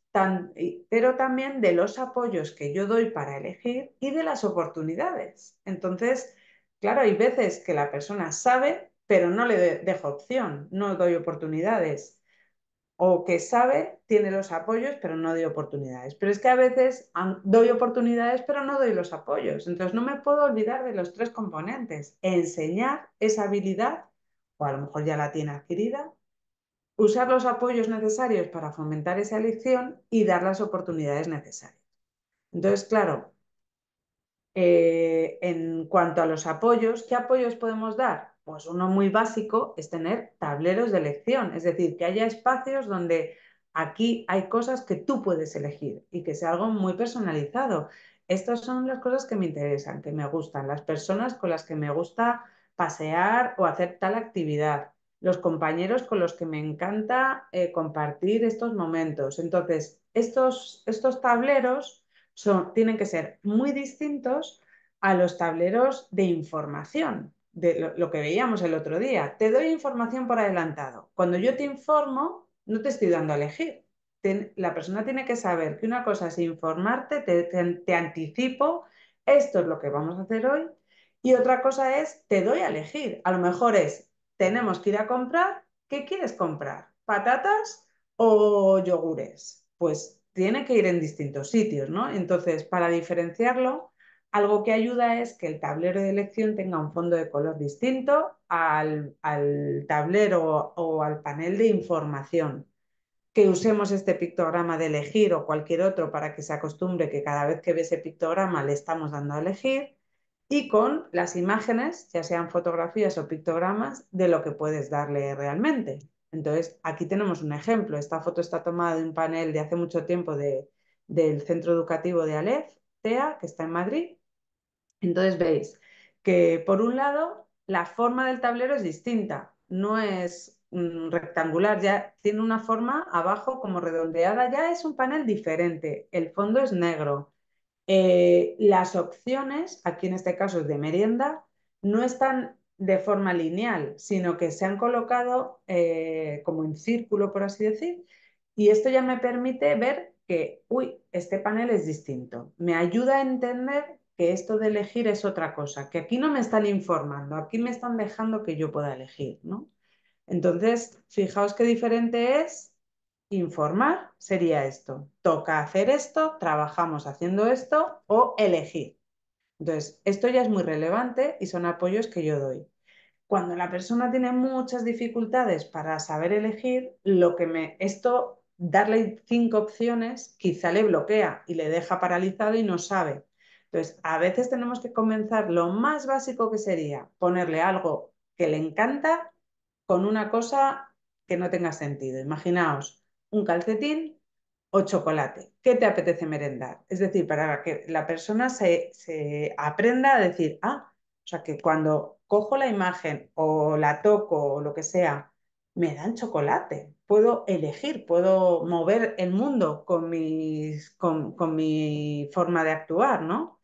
A: pero también de los apoyos que yo doy para elegir y de las oportunidades. Entonces, claro, hay veces que la persona sabe, pero no le dejo opción, no doy oportunidades. O que sabe, tiene los apoyos, pero no doy oportunidades. Pero es que a veces doy oportunidades, pero no doy los apoyos. Entonces, no me puedo olvidar de los tres componentes. Enseñar esa habilidad, o a lo mejor ya la tiene adquirida, usar los apoyos necesarios para fomentar esa elección y dar las oportunidades necesarias. Entonces, claro, eh, en cuanto a los apoyos, ¿qué apoyos podemos dar? Pues uno muy básico es tener tableros de elección, es decir, que haya espacios donde aquí hay cosas que tú puedes elegir y que sea algo muy personalizado. Estas son las cosas que me interesan, que me gustan, las personas con las que me gusta pasear o hacer tal actividad, los compañeros con los que me encanta eh, compartir estos momentos. Entonces, estos, estos tableros son, tienen que ser muy distintos a los tableros de información, de lo, que veíamos el otro día. Te doy información por adelantado. Cuando yo te informo, no te estoy dando a elegir. la persona tiene que saber que una cosa es informarte, te, te anticipo, esto es lo que vamos a hacer hoy, y otra cosa es, te doy a elegir. A lo mejor es, tenemos que ir a comprar. ¿Qué quieres comprar? ¿Patatas o yogures? Pues tiene que ir en distintos sitios, ¿no? Entonces, para diferenciarlo, algo que ayuda es que el tablero de elección tenga un fondo de color distinto al, tablero o al panel de información que usemos este pictograma de elegir o cualquier otro para que se acostumbre que cada vez que ve ese pictograma le estamos dando a elegir y con las imágenes, ya sean fotografías o pictogramas, de lo que puedes darle realmente. Entonces, aquí tenemos un ejemplo. Esta foto está tomada de un panel de hace mucho tiempo del Centro Educativo de alef TEA, que está en Madrid. Entonces veis que, por un lado, la forma del tablero es distinta. No es mm, rectangular, ya tiene una forma abajo como redondeada, ya es un panel diferente. El fondo es negro, eh, las opciones, aquí en este caso es de merienda, no están de forma lineal, sino que se han colocado eh, como en círculo, por así decir, y esto ya me permite ver que, uy, este panel es distinto. Me ayuda a entender que esto de elegir es otra cosa, que aquí no me están informando, aquí me están dejando que yo pueda elegir, ¿no? Entonces, fijaos qué diferente es Informar sería esto. Toca hacer esto, trabajamos haciendo esto o elegir. Entonces, esto ya es muy relevante y son apoyos que yo doy. Cuando la persona tiene muchas dificultades para saber elegir, lo que me esto darle cinco opciones quizá le bloquea y le deja paralizado y no sabe. Entonces, a veces tenemos que comenzar lo más básico que sería ponerle algo que le encanta con una cosa que no tenga sentido. Imaginaos, un calcetín o chocolate. ¿Qué te apetece merendar? Es decir, para que la persona se, aprenda a decir, ah, o sea, que cuando cojo la imagen o la toco o lo que sea, me dan chocolate. Puedo elegir, puedo mover el mundo con, con, con mi forma de actuar, ¿no?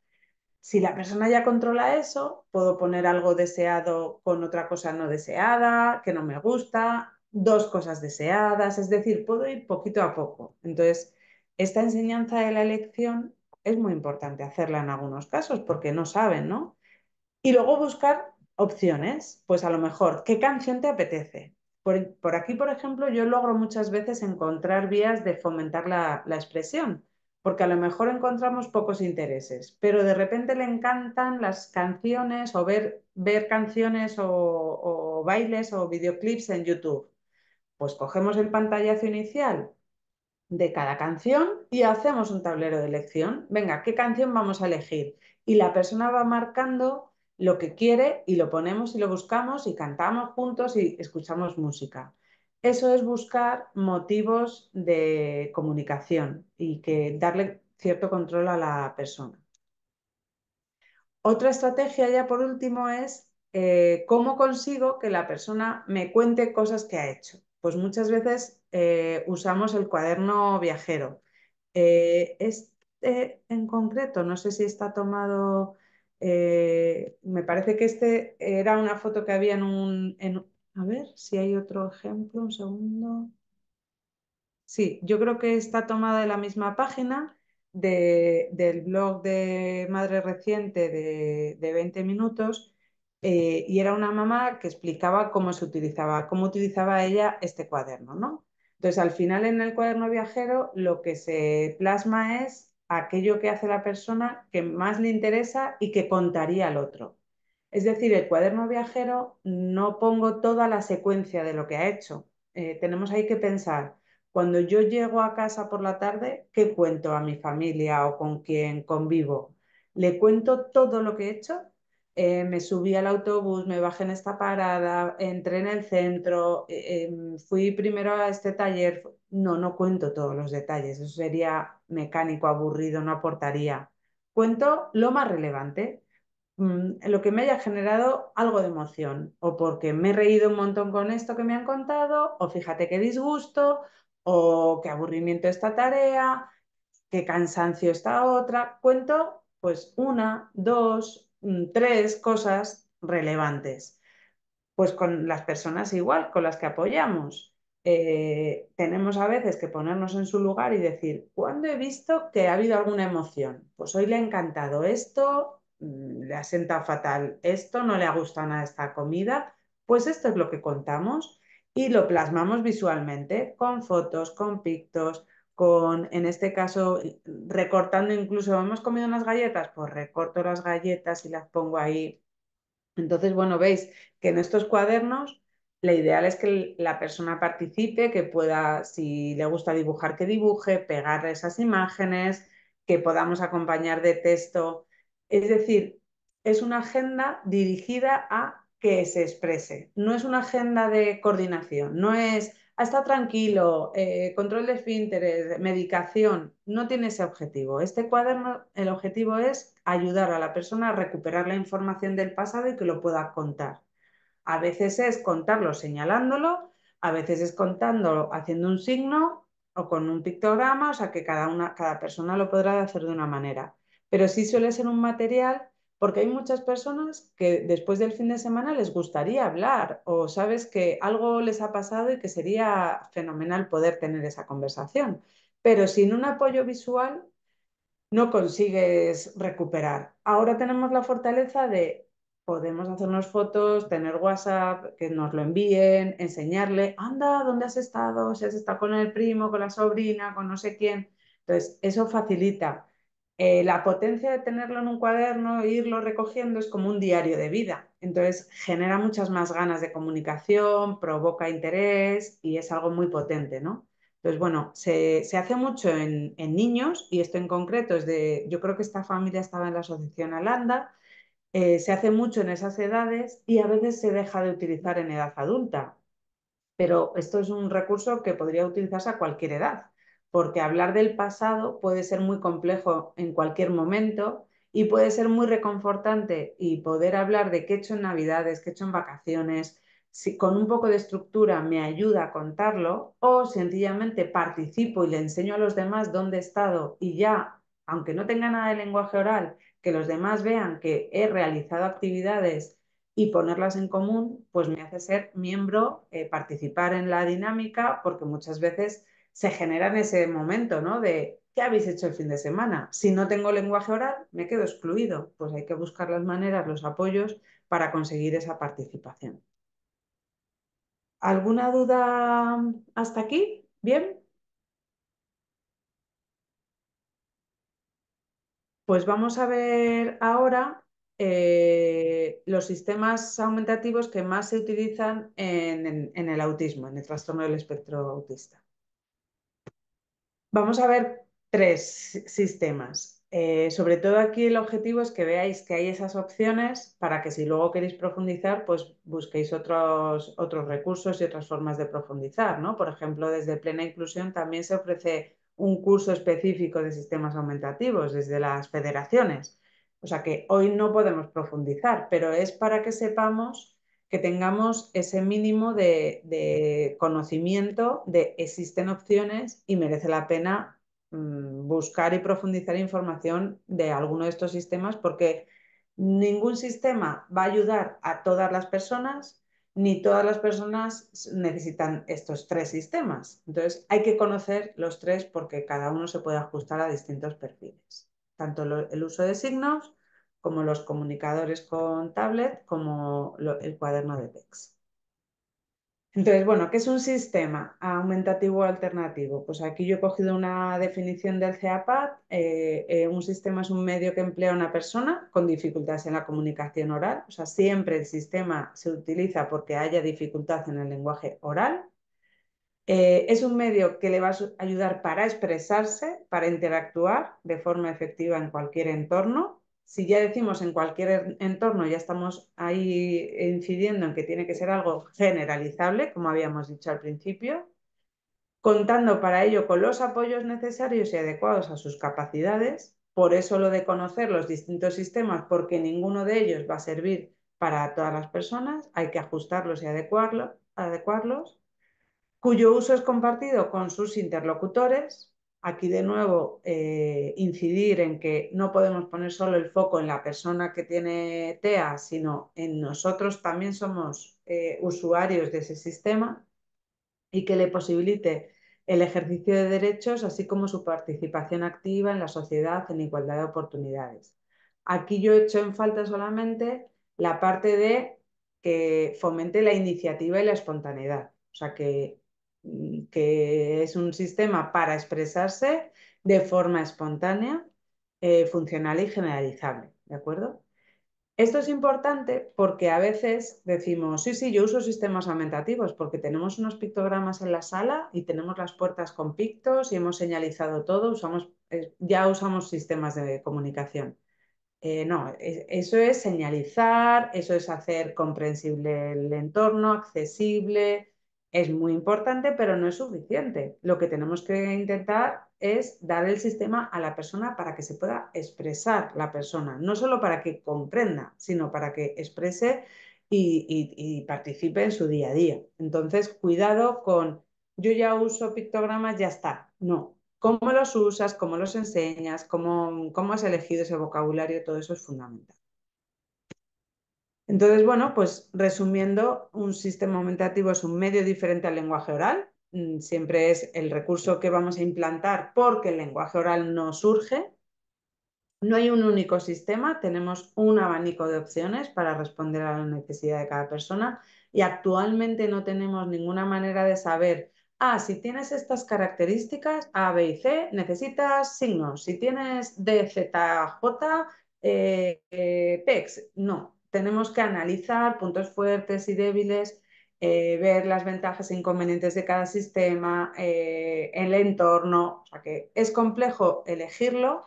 A: Si la persona ya controla eso, puedo poner algo deseado con otra cosa no deseada, que no me gusta, dos cosas deseadas, es decir, puedo ir poquito a poco. Entonces, esta enseñanza de la elección es muy importante hacerla en algunos casos porque no saben, ¿no? Y luego buscar opciones, pues a lo mejor, ¿qué canción te apetece? Por, aquí, por ejemplo, yo logro muchas veces encontrar vías de fomentar la, expresión, porque a lo mejor encontramos pocos intereses, pero de repente le encantan las canciones o ver, ver canciones o bailes o videoclips en YouTube. Pues cogemos el pantallazo inicial de cada canción y hacemos un tablero de elección. Venga, ¿qué canción vamos a elegir? Y la persona va marcando lo que quiere y lo ponemos y lo buscamos y cantamos juntos y escuchamos música. Eso es buscar motivos de comunicación y que darle cierto control a la persona. Otra estrategia ya por último es eh, cómo consigo que la persona me cuente cosas que ha hecho. Pues muchas veces eh, usamos el cuaderno viajero. Eh, este en concreto, no sé si está tomado, eh, me parece que este era una foto que había en un... a ver si hay otro ejemplo, un segundo. Sí, yo creo que está tomada de la misma página del blog de Madre Reciente de 20 minutos eh, y era una mamá que explicaba cómo se utilizaba, cómo utilizaba ella este cuaderno, ¿no? Entonces, al final en el cuaderno viajero lo que se plasma es aquello que hace la persona que más le interesa y que contaría al otro. Es decir, el cuaderno viajero no pongo toda la secuencia de lo que ha hecho. Eh, tenemos ahí que pensar, cuando yo llego a casa por la tarde, ¿qué cuento a mi familia o con quien convivo? ¿Le cuento todo lo que he hecho? Eh, me subí al autobús, me bajé en esta parada, entré en el centro, eh, em, fui primero a este taller. No, no cuento todos los detalles, eso sería mecánico, aburrido, no aportaría. Cuento lo más relevante, mm, lo que me haya generado algo de emoción, o porque me he reído un montón con esto que me han contado, o fíjate qué disgusto, o qué aburrimiento esta tarea, qué cansancio esta otra. Cuento pues una, dos, Mm, tres cosas relevantes. Pues con las personas igual, con las que apoyamos. Eh, tenemos a veces que ponernos en su lugar y decir, ¿cuándo he visto que ha habido alguna emoción? Pues hoy le ha encantado esto, mm, le ha sentado fatal esto, no le ha gustado nada esta comida. Pues esto es lo que contamos y lo plasmamos visualmente con fotos, con pictos, con, en este caso, recortando incluso, hemos comido unas galletas, pues recorto las galletas y las pongo ahí. Entonces, bueno, veis que en estos cuadernos la ideal es que la persona participe, que pueda, si le gusta dibujar, que dibuje, pegar esas imágenes, que podamos acompañar de texto. Es decir, es una agenda dirigida a que se exprese. No es una agenda de coordinación, no es está tranquilo, eh, control de esfínteres, medicación, no tiene ese objetivo. Este cuaderno, el objetivo es ayudar a la persona a recuperar la información del pasado y que lo pueda contar. A veces es contarlo señalándolo, a veces es contándolo haciendo un signo o con un pictograma, o sea que cada, una, cada persona lo podrá hacer de una manera. Pero sí suele ser un material porque hay muchas personas que después del fin de semana les gustaría hablar o sabes que algo les ha pasado y que sería fenomenal poder tener esa conversación. Pero sin un apoyo visual no consigues recuperar. Ahora tenemos la fortaleza de podemos hacernos fotos, tener WhatsApp, que nos lo envíen, enseñarle, anda, ¿dónde has estado? Si has estado con el primo, con la sobrina, con no sé quién. Entonces, eso facilita eh, la potencia de tenerlo en un cuaderno e irlo recogiendo es como un diario de vida. Entonces genera muchas más ganas de comunicación, provoca interés y es algo muy potente, ¿no? Entonces, bueno, se, hace mucho en, niños y esto en concreto es de, yo creo que esta familia estaba en la asociación Alanda, eh, se hace mucho en esas edades y a veces se deja de utilizar en edad adulta. Pero esto es un recurso que podría utilizarse a cualquier edad porque hablar del pasado puede ser muy complejo en cualquier momento y puede ser muy reconfortante y poder hablar de qué he hecho en Navidades, qué he hecho en vacaciones, si con un poco de estructura me ayuda a contarlo o sencillamente participo y le enseño a los demás dónde he estado y ya, aunque no tenga nada de lenguaje oral, que los demás vean que he realizado actividades y ponerlas en común, pues me hace ser miembro, eh, participar en la dinámica, porque muchas veces se genera en ese momento, ¿no? De, ¿qué habéis hecho el fin de semana? Si no tengo lenguaje oral, me quedo excluido. Pues hay que buscar las maneras, los apoyos para conseguir esa participación. ¿Alguna duda hasta aquí? ¿Bien? Pues vamos a ver ahora eh, los sistemas aumentativos que más se utilizan en el autismo, en el trastorno del espectro autista. Vamos a ver tres sistemas. Eh, sobre todo aquí el objetivo es que veáis que hay esas opciones para que si luego queréis profundizar, pues busquéis otros, otros recursos y otras formas de profundizar. ¿no? Por ejemplo, desde Plena Inclusión también se ofrece un curso específico de sistemas aumentativos desde las federaciones. O sea que hoy no podemos profundizar, pero es para que sepamos que tengamos ese mínimo de, conocimiento de existen opciones y merece la pena mm, buscar y profundizar información de alguno de estos sistemas porque ningún sistema va a ayudar a todas las personas ni todas las personas necesitan estos tres sistemas. Entonces, hay que conocer los tres porque cada uno se puede ajustar a distintos perfiles, tanto el uso de signos como los comunicadores con tablet, como el cuaderno de text. Entonces, bueno, ¿qué es un sistema aumentativo alternativo? Pues aquí yo he cogido una definición del CEAPAD. Eh, eh, un sistema es un medio que emplea una persona con dificultades en la comunicación oral. O sea, siempre el sistema se utiliza porque haya dificultad en el lenguaje oral. Eh, es un medio que le va a ayudar para expresarse, para interactuar de forma efectiva en cualquier entorno si ya decimos en cualquier entorno, ya estamos ahí incidiendo en que tiene que ser algo generalizable, como habíamos dicho al principio, contando para ello con los apoyos necesarios y adecuados a sus capacidades. Por eso lo de conocer los distintos sistemas, porque ninguno de ellos va a servir para todas las personas, hay que ajustarlos y adecuarlos, cuyo uso es compartido con sus interlocutores, Aquí de nuevo eh, incidir en que no podemos poner solo el foco en la persona que tiene TEA, sino en nosotros también somos eh, usuarios de ese sistema y que le posibilite el ejercicio de derechos, así como su participación activa en la sociedad en igualdad de oportunidades. Aquí yo he hecho en falta solamente la parte de que fomente la iniciativa y la espontaneidad, o sea, que Mm, que es un sistema para expresarse de forma espontánea, eh, funcional y generalizable, ¿de acuerdo? Esto es importante porque a veces decimos, sí, sí, yo uso sistemas aumentativos porque tenemos unos pictogramas en la sala y tenemos las puertas con pictos y hemos señalizado todo, eh, ya usamos sistemas de comunicación. Eh, no, e-, eso es señalizar, eso es hacer comprensible el entorno, accesible, es muy importante, pero no es suficiente. Lo que tenemos que intentar es dar el sistema a la persona para que se pueda expresar la persona, no solo para que comprenda, sino para que exprese y, participe en su día a día. Entonces, cuidado con, yo ya uso pictogramas, ya está. No, cómo los usas, cómo los enseñas, cómo has elegido ese vocabulario, todo eso es fundamental. Entonces, bueno, pues resumiendo, un sistema aumentativo es un medio diferente al lenguaje oral, mm, siempre es el recurso que vamos a implantar porque el lenguaje oral no surge. No hay un único sistema, tenemos un abanico de opciones para responder a la necesidad de cada persona y actualmente no tenemos ninguna manera de saber, ah, si tienes estas características, A, B y C, necesitas signos, si tienes D, Z, J, eh, eh, PEX, no, tenemos que analizar puntos fuertes y débiles, eh, ver las ventajas e inconvenientes de cada sistema, eh, el entorno. O sea que es complejo elegirlo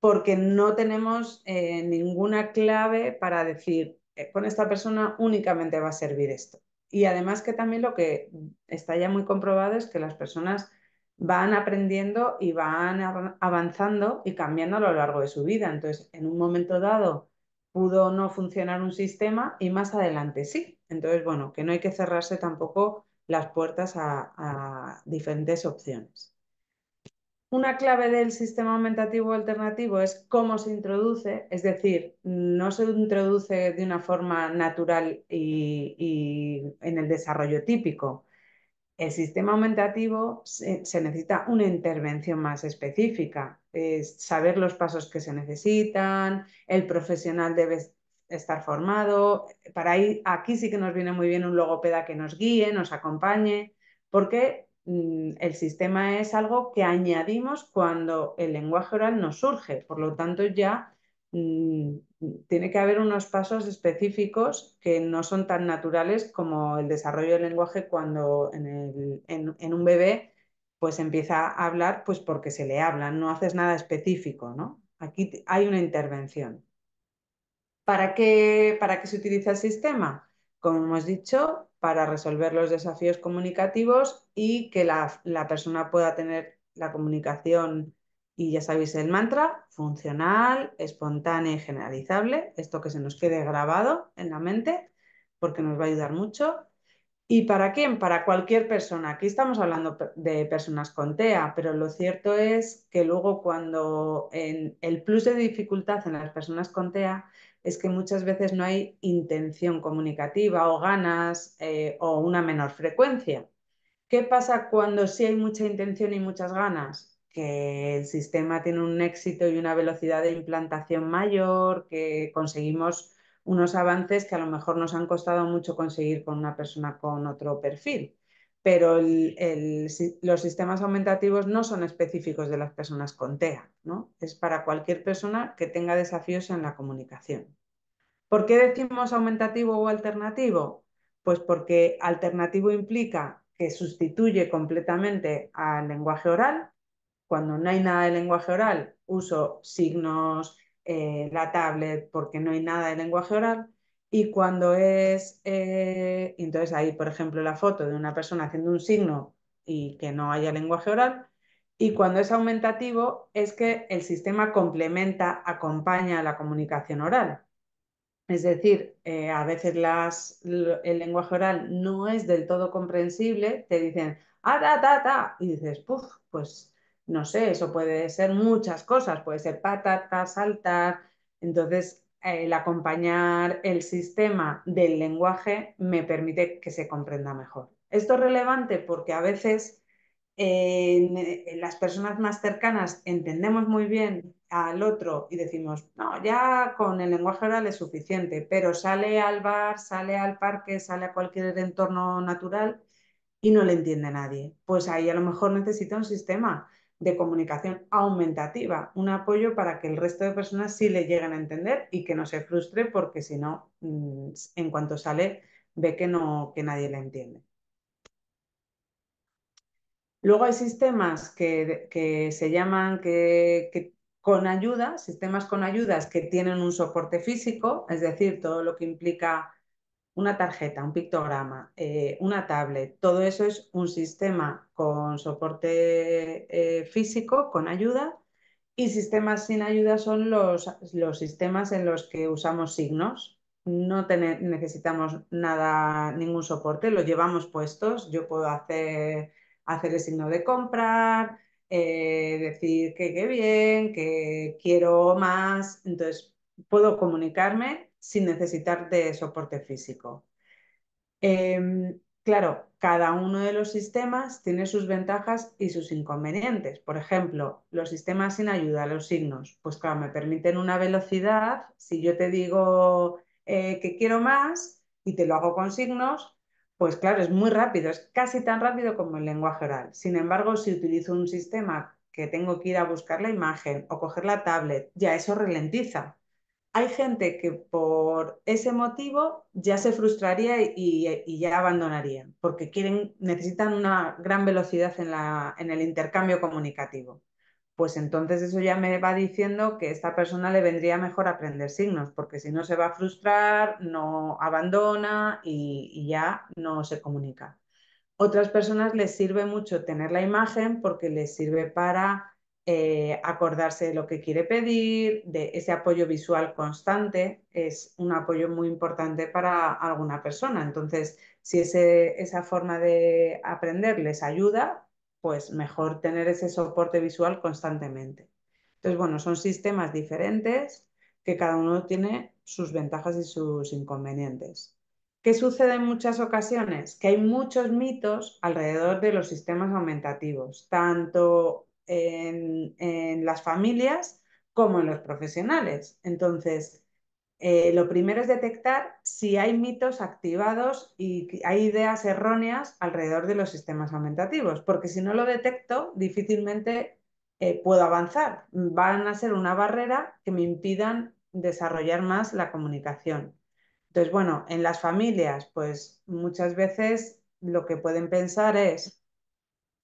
A: porque no tenemos eh, ninguna clave para decir con esta persona únicamente va a servir esto. Y además que también lo que está ya muy comprobado es que las personas van aprendiendo y van avanzando y cambiando a lo largo de su vida. Entonces, en un momento dado, pudo no funcionar un sistema y más adelante sí. Entonces, bueno, que no hay que cerrarse tampoco las puertas a, diferentes opciones. Una clave del sistema aumentativo alternativo es cómo se introduce, es decir, no se introduce de una forma natural y, en el desarrollo típico. El sistema aumentativo se necesita una intervención más específica, eh, saber los pasos que se necesitan, el profesional debe estar formado. Para ahí, aquí sí que nos viene muy bien un logopeda que nos guíe, nos acompañe, porque mm, el sistema es algo que añadimos cuando el lenguaje oral nos surge. Por lo tanto, ya mm, tiene que haber unos pasos específicos que no son tan naturales como el desarrollo del lenguaje cuando en un bebé pues empieza a hablar pues porque se le habla, no haces nada específico, ¿no? Aquí hay una intervención. ¿Para qué, ¿Para que se utiliza el sistema? Como hemos dicho, para resolver los desafíos comunicativos y que la, la persona pueda tener la comunicación, y ya sabéis el mantra, funcional, espontánea y generalizable, esto que se nos quede grabado en la mente, porque nos va a ayudar mucho. ¿Y para quién? Para cualquier persona. Aquí estamos hablando de personas con TEA, pero lo cierto es que luego cuando el plus de dificultad en las personas con TEA es que muchas veces no hay intención comunicativa o ganas eh, o una menor frecuencia. ¿Qué pasa cuando sí hay mucha intención y muchas ganas? Que el sistema tiene un éxito y una velocidad de implantación mayor, que conseguimos unos avances que a lo mejor nos han costado mucho conseguir con una persona con otro perfil. Pero los sistemas aumentativos no son específicos de las personas con TEA, ¿no? Es para cualquier persona que tenga desafíos en la comunicación. ¿Por qué decimos aumentativo o alternativo? Pues porque alternativo implica que sustituye completamente al lenguaje oral. Cuando no hay nada de lenguaje oral, uso signos eh, la tablet porque no hay nada de lenguaje oral. Y cuando es, eh, entonces ahí, por ejemplo, la foto de una persona haciendo un signo y que no haya lenguaje oral. Y cuando es aumentativo es que el sistema complementa, acompaña la comunicación oral. Es decir, eh, a veces las, el lenguaje oral no es del todo comprensible, te dicen, ah, ta, ta, y dices, puf, pues no sé, eso puede ser muchas cosas, puede ser patatas, saltar. Entonces, eh, el acompañar el sistema del lenguaje me permite que se comprenda mejor. Esto es relevante porque a veces las personas más cercanas entendemos muy bien al otro y decimos, no, ya con el lenguaje oral es suficiente, pero sale al bar, sale al parque, sale a cualquier entorno natural y no le entiende nadie. Pues ahí a lo mejor necesita un sistema de comunicación aumentativa, un apoyo para que el resto de personas sí le lleguen a entender y que no se frustre porque si no, mm, en cuanto sale, ve que, no, que nadie le entiende. Luego hay sistemas que, se llaman que, con ayuda, sistemas con ayudas que tienen un soporte físico, es decir, todo lo que implica una tarjeta, un pictograma, eh, una tablet, todo eso es un sistema con soporte eh, físico, con ayuda, y sistemas sin ayuda son los, sistemas en los que usamos signos. No necesitamos nada, ningún soporte, lo llevamos puestos. Yo puedo hacer, hacer el signo de comprar, eh, decir que qué bien, que quiero más. Entonces, puedo comunicarme sin necesitar de soporte físico. Em, claro, cada uno de los sistemas tiene sus ventajas y sus inconvenientes. Por ejemplo, los sistemas sin ayuda, los signos, pues claro, me permiten una velocidad. Si yo te digo eh, que quiero más y te lo hago con signos, pues claro, es muy rápido, es casi tan rápido como el lenguaje oral. Sin embargo, si utilizo un sistema que tengo que ir a buscar la imagen o coger la tablet, ya eso ralentiza hay gente que por ese motivo ya se frustraría y, ya abandonaría, porque quieren, necesitan una gran velocidad en, el intercambio comunicativo. Pues entonces eso ya me va diciendo que a esta persona le vendría mejor aprender signos, porque si no se va a frustrar, no abandona y ya no se comunica. Otras personas les sirve mucho tener la imagen porque les sirve para eh, acordarse de lo que quiere pedir, de ese apoyo visual constante, es un apoyo muy importante para alguna persona. Entonces, si esa forma de aprender les ayuda, pues mejor tener ese soporte visual constantemente. Entonces, bueno, son sistemas diferentes que cada uno tiene sus ventajas y sus inconvenientes. ¿Qué sucede en muchas ocasiones? Que hay muchos mitos alrededor de los sistemas aumentativos, tanto en, las familias como en los profesionales. Entonces, eh, lo primero es detectar si hay mitos activados y hay ideas erróneas alrededor de los sistemas aumentativos, porque si no lo detecto, difícilmente eh, puedo avanzar. Van a ser una barrera que me impidan desarrollar más la comunicación. Entonces, bueno, en las familias, pues muchas veces lo que pueden pensar es,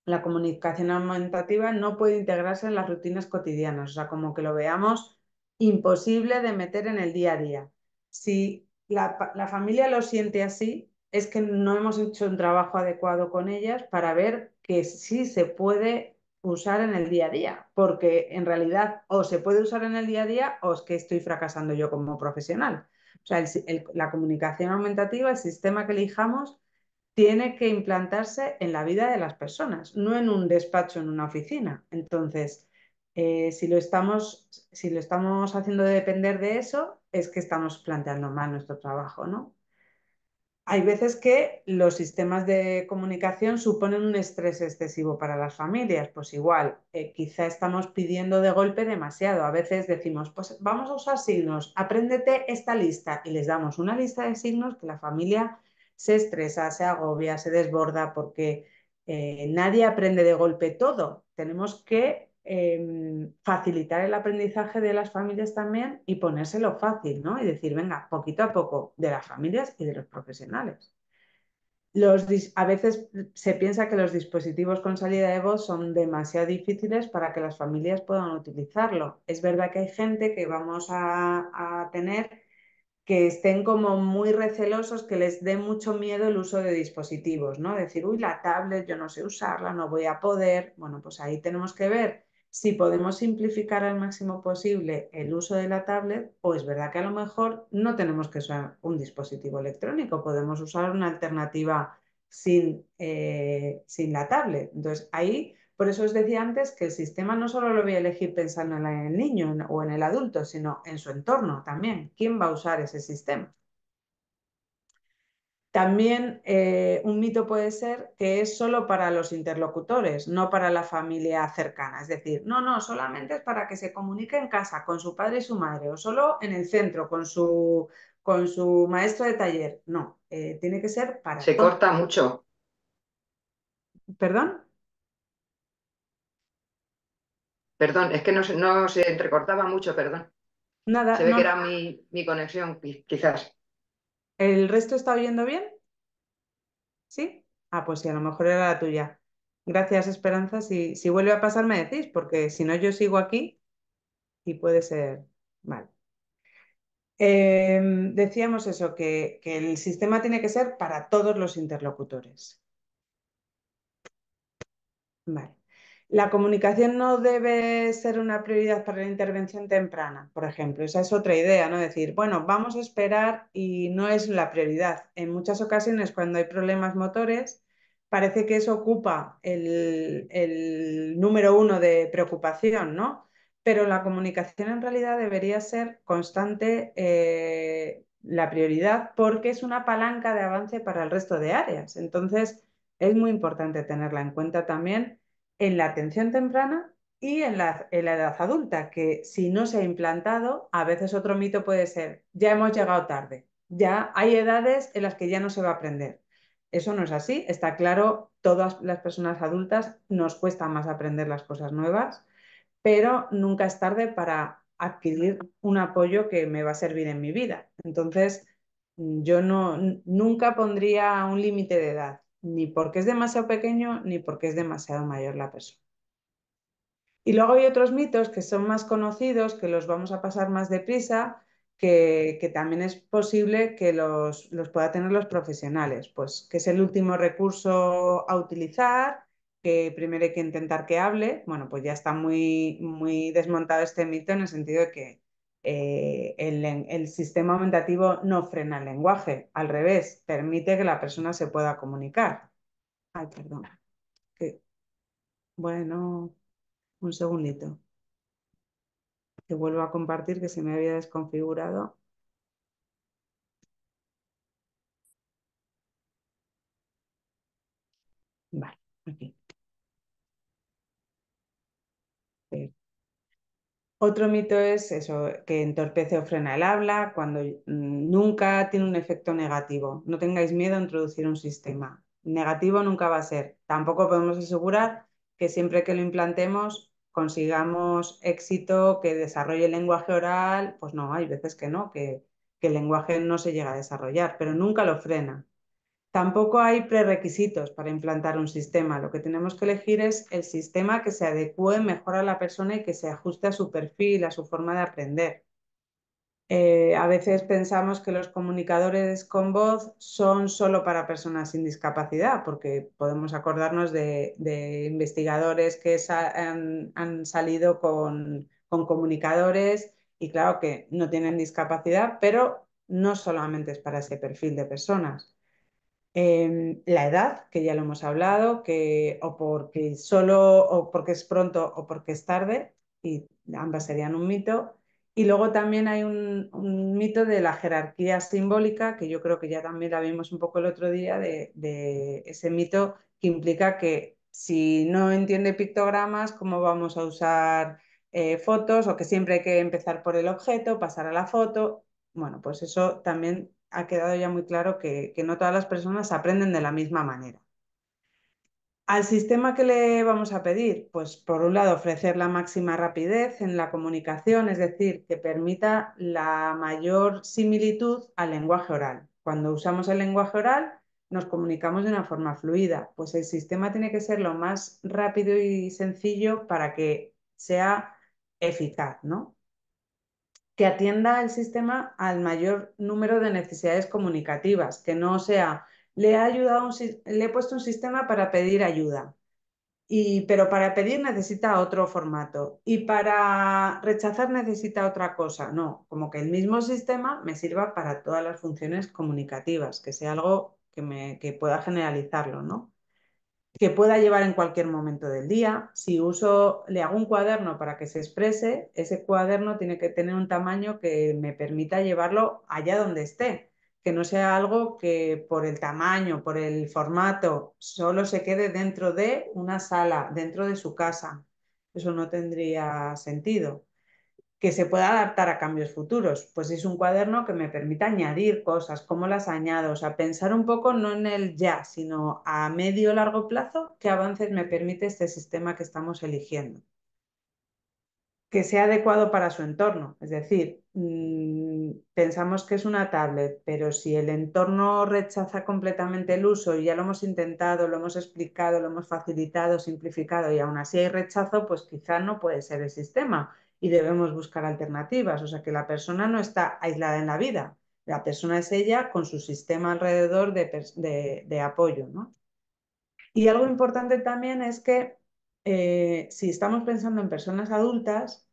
A: la comunicación aumentativa no puede integrarse en las rutinas cotidianas, o sea, como que lo veamos imposible de meter en el día a día. Si la, familia lo siente así, es que no hemos hecho un trabajo adecuado con ellas para ver que sí se puede usar en el día a día, porque en realidad o se puede usar en el día a día o es que estoy fracasando yo como profesional. O sea, la comunicación aumentativa, el sistema que elijamos, tiene que implantarse en la vida de las personas, no en un despacho, en una oficina. Entonces, eh, si, lo estamos, si lo estamos haciendo depender de eso, es que estamos planteando mal nuestro trabajo, ¿no? Hay veces que los sistemas de comunicación suponen un estrés excesivo para las familias, pues igual, eh, quizá estamos pidiendo de golpe demasiado. A veces decimos, pues vamos a usar signos, apréndete esta lista y les damos una lista de signos que la familia se estresa, se agobia, se desborda, porque eh, nadie aprende de golpe todo. Tenemos que em, facilitar el aprendizaje de las familias también y ponérselo fácil, ¿no? Y decir, venga, poquito a poco, de las familias y de los profesionales. a veces se piensa que los dispositivos con salida de voz son demasiado difíciles para que las familias puedan utilizarlo. Es verdad que hay gente que vamos a, a tener que estén como muy recelosos, que les dé mucho miedo el uso de dispositivos, ¿no? Decir, uy, la tablet, yo no sé usarla, no voy a poder. Bueno, pues ahí tenemos que ver si podemos simplificar al máximo posible el uso de la tablet o es verdad que a lo mejor no tenemos que usar un dispositivo electrónico, podemos usar una alternativa sin, eh, sin la tablet. Entonces, ahí por eso os decía antes que el sistema no solo lo voy a elegir pensando en el niño o en el adulto, sino en su entorno también. ¿Quién va a usar ese sistema? También eh, un mito puede ser que es solo para los interlocutores, no para la familia cercana. Es decir, no, no, solamente es para que se comunique en casa con su padre y su madre, o solo en el centro con su, con su maestro de taller. No, eh, tiene que ser para. Se corta mucho. ¿Perdón? Perdón, es que no, se entrecortaba mucho, perdón. Nada. Se ve que era mi, conexión, quizás. ¿El resto está oyendo bien? ¿Sí? Ah, pues sí, a lo mejor era la tuya. Gracias, Esperanza. Si, si vuelve a pasar, me decís, porque si no, yo sigo aquí y puede ser mal. Em, decíamos eso, que, que el sistema tiene que ser para todos los interlocutores. Vale. La comunicación no debe ser una prioridad para la intervención temprana, por ejemplo. Esa es otra idea, ¿no? Decir, bueno, vamos a esperar y no es la prioridad. En muchas ocasiones, cuando hay problemas motores, parece que eso ocupa el, número uno de preocupación, ¿no? Pero la comunicación en realidad debería ser constante eh, la prioridad porque es una palanca de avance para el resto de áreas. Entonces, es muy importante tenerla en cuenta también en la atención temprana y en la, edad adulta, que si no se ha implantado, a veces otro mito puede ser, ya hemos llegado tarde, ya hay edades en las que ya no se va a aprender. Eso no es así, está claro, todas las personas adultas nos cuesta más aprender las cosas nuevas, pero nunca es tarde para adquirir un apoyo que me va a servir en mi vida. Entonces, yo no, nunca pondría un límite de edad ni porque es demasiado pequeño ni porque es demasiado mayor la persona. Y luego hay otros mitos que son más conocidos, que los vamos a pasar más deprisa, que, también es posible que los, los pueda tener los profesionales, pues que es el último recurso a utilizar, que primero hay que intentar que hable. Bueno, pues ya está muy, muy desmontado este mito en el sentido de que eh, el, sistema aumentativo no frena el lenguaje, al revés, permite que la persona se pueda comunicar. Ay, perdón. bueno, un segundito. te vuelvo a compartir que se me había desconfigurado. Vale, aquí. Otro mito es eso, que entorpece o frena el habla, cuando mm, nunca tiene un efecto negativo. No tengáis miedo a introducir un sistema. Negativo nunca va a ser. Tampoco podemos asegurar que siempre que lo implantemos consigamos éxito, que desarrolle el lenguaje oral. Pues no, hay veces que no, que, que el lenguaje no se llega a desarrollar, pero nunca lo frena. Tampoco hay prerequisitos para implantar un sistema. Lo que tenemos que elegir es el sistema que se adecue mejor a la persona y que se ajuste a su perfil, a su forma de aprender. Eh, a veces pensamos que los comunicadores con voz son solo para personas sin discapacidad, porque podemos acordarnos de, investigadores que han, salido con comunicadores y claro que no tienen discapacidad, pero no solamente es para ese perfil de personas. Em, la edad, que ya lo hemos hablado, que o porque solo, o porque es pronto o porque es tarde, y ambas serían un mito. Y luego también hay un, mito de la jerarquía simbólica, que yo creo que ya también la vimos un poco el otro día, de, ese mito que implica que si no entiende pictogramas, ¿cómo vamos a usar eh, fotos? O que siempre hay que empezar por el objeto, pasar a la foto. Bueno, pues eso también ha quedado ya muy claro que, no todas las personas aprenden de la misma manera. Al sistema que le vamos a pedir, pues por un lado ofrecer la máxima rapidez en la comunicación, es decir, que permita la mayor similitud al lenguaje oral. Cuando usamos el lenguaje oral nos comunicamos de una forma fluida, pues el sistema tiene que ser lo más rápido y sencillo para que sea eficaz, ¿no? que atienda el sistema al mayor número de necesidades comunicativas, que no sea, le, ha ayudado le he puesto un sistema para pedir ayuda, y, pero para pedir necesita otro formato y para rechazar necesita otra cosa. No, como que el mismo sistema me sirva para todas las funciones comunicativas, que sea algo que, me, que pueda generalizarlo, ¿no? que pueda llevar en cualquier momento del día. Si uso, le hago un cuaderno para que se exprese, ese cuaderno tiene que tener un tamaño que me permita llevarlo allá donde esté, que no sea algo que por el tamaño, por el formato, solo se quede dentro de una sala, dentro de su casa. Eso no tendría sentido que se pueda adaptar a cambios futuros. Pues es un cuaderno que me permite añadir cosas, cómo las añado, o sea, pensar un poco no en el ya, sino a medio largo plazo, qué avances me permite este sistema que estamos eligiendo. Que sea adecuado para su entorno, es decir, mm, pensamos que es una tablet, pero si el entorno rechaza completamente el uso y ya lo hemos intentado, lo hemos explicado, lo hemos facilitado, simplificado y aún así hay rechazo, pues quizá no puede ser el sistema y debemos buscar alternativas. O sea que la persona no está aislada en la vida, la persona es ella con su sistema alrededor de, apoyo. Y algo importante también es que eh, si estamos pensando en personas adultas,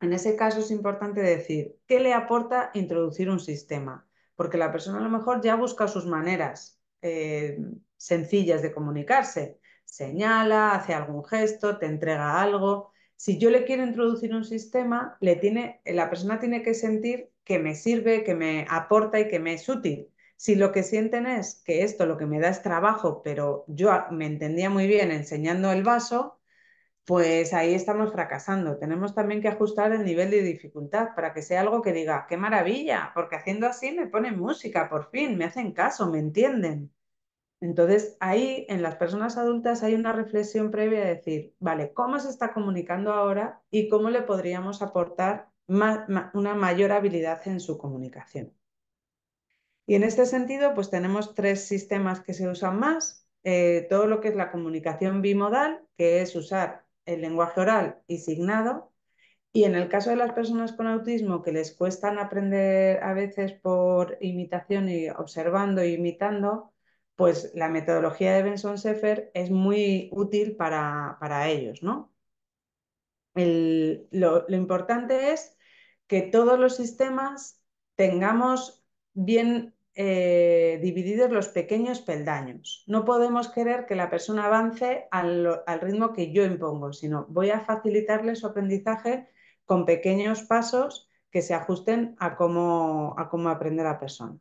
A: en ese caso es importante decir, ¿qué le aporta introducir un sistema? Porque la persona a lo mejor ya busca sus maneras eh, sencillas de comunicarse. Señala, hace algún gesto, te entrega algo, si yo le quiero introducir un sistema, la persona tiene que sentir que me sirve, que me aporta y que me es útil. Si lo que sienten es que esto lo que me da es trabajo, pero yo me entendía muy bien enseñando el vaso, pues ahí estamos fracasando. Tenemos también que ajustar el nivel de dificultad para que sea algo que diga, qué maravilla, porque haciendo así me ponen música, por fin, me hacen caso, me entienden. Entonces, ahí en las personas adultas hay una reflexión previa de decir, vale, ¿cómo se está comunicando ahora y cómo le podríamos aportar una mayor habilidad en su comunicación? Y en este sentido, pues tenemos tres sistemas que se usan más. Eh, todo lo que es la comunicación bimodal, que es usar el lenguaje oral y signado. Y en el caso de las personas con autismo, que les cuestan aprender a veces por imitación y observando e imitando, pues la metodología de Benson Sefer es muy útil para, ellos, ¿no? lo, importante es que todos los sistemas tengamos bien eh, divididos los pequeños peldaños. No podemos querer que la persona avance al, ritmo que yo impongo, sino voy a facilitarle su aprendizaje con pequeños pasos que se ajusten a cómo, a cómo aprende la persona.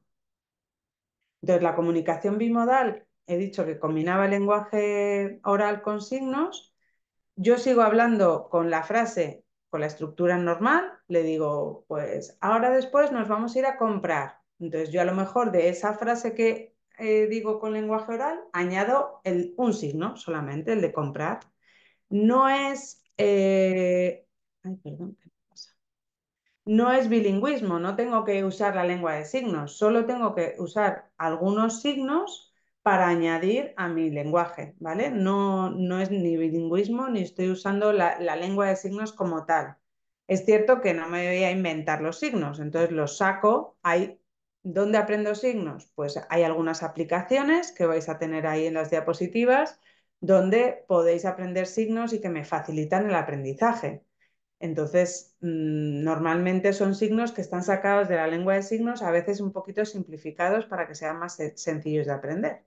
A: Entonces, la comunicación bimodal, he dicho que combinaba el lenguaje oral con signos. Yo sigo hablando con la frase, con la estructura normal, le digo, pues ahora después nos vamos a ir a comprar. Entonces, yo a lo mejor de esa frase que eh, digo con lenguaje oral, añado el, un signo solamente, el de comprar. No es... Eh, ay, perdón, no es bilingüismo, no tengo que usar la lengua de signos, solo tengo que usar algunos signos para añadir a mi lenguaje, ¿vale? No, es ni bilingüismo ni estoy usando la, lengua de signos como tal. Es cierto que no me voy a inventar los signos, entonces los saco. Hay, ¿Dónde aprendo signos? Pues hay algunas aplicaciones que vais a tener ahí en las diapositivas donde podéis aprender signos y que me facilitan el aprendizaje. Entonces, mm, normalmente son signos que están sacados de la lengua de signos, a veces un poquito simplificados para que sean más sencillos de aprender.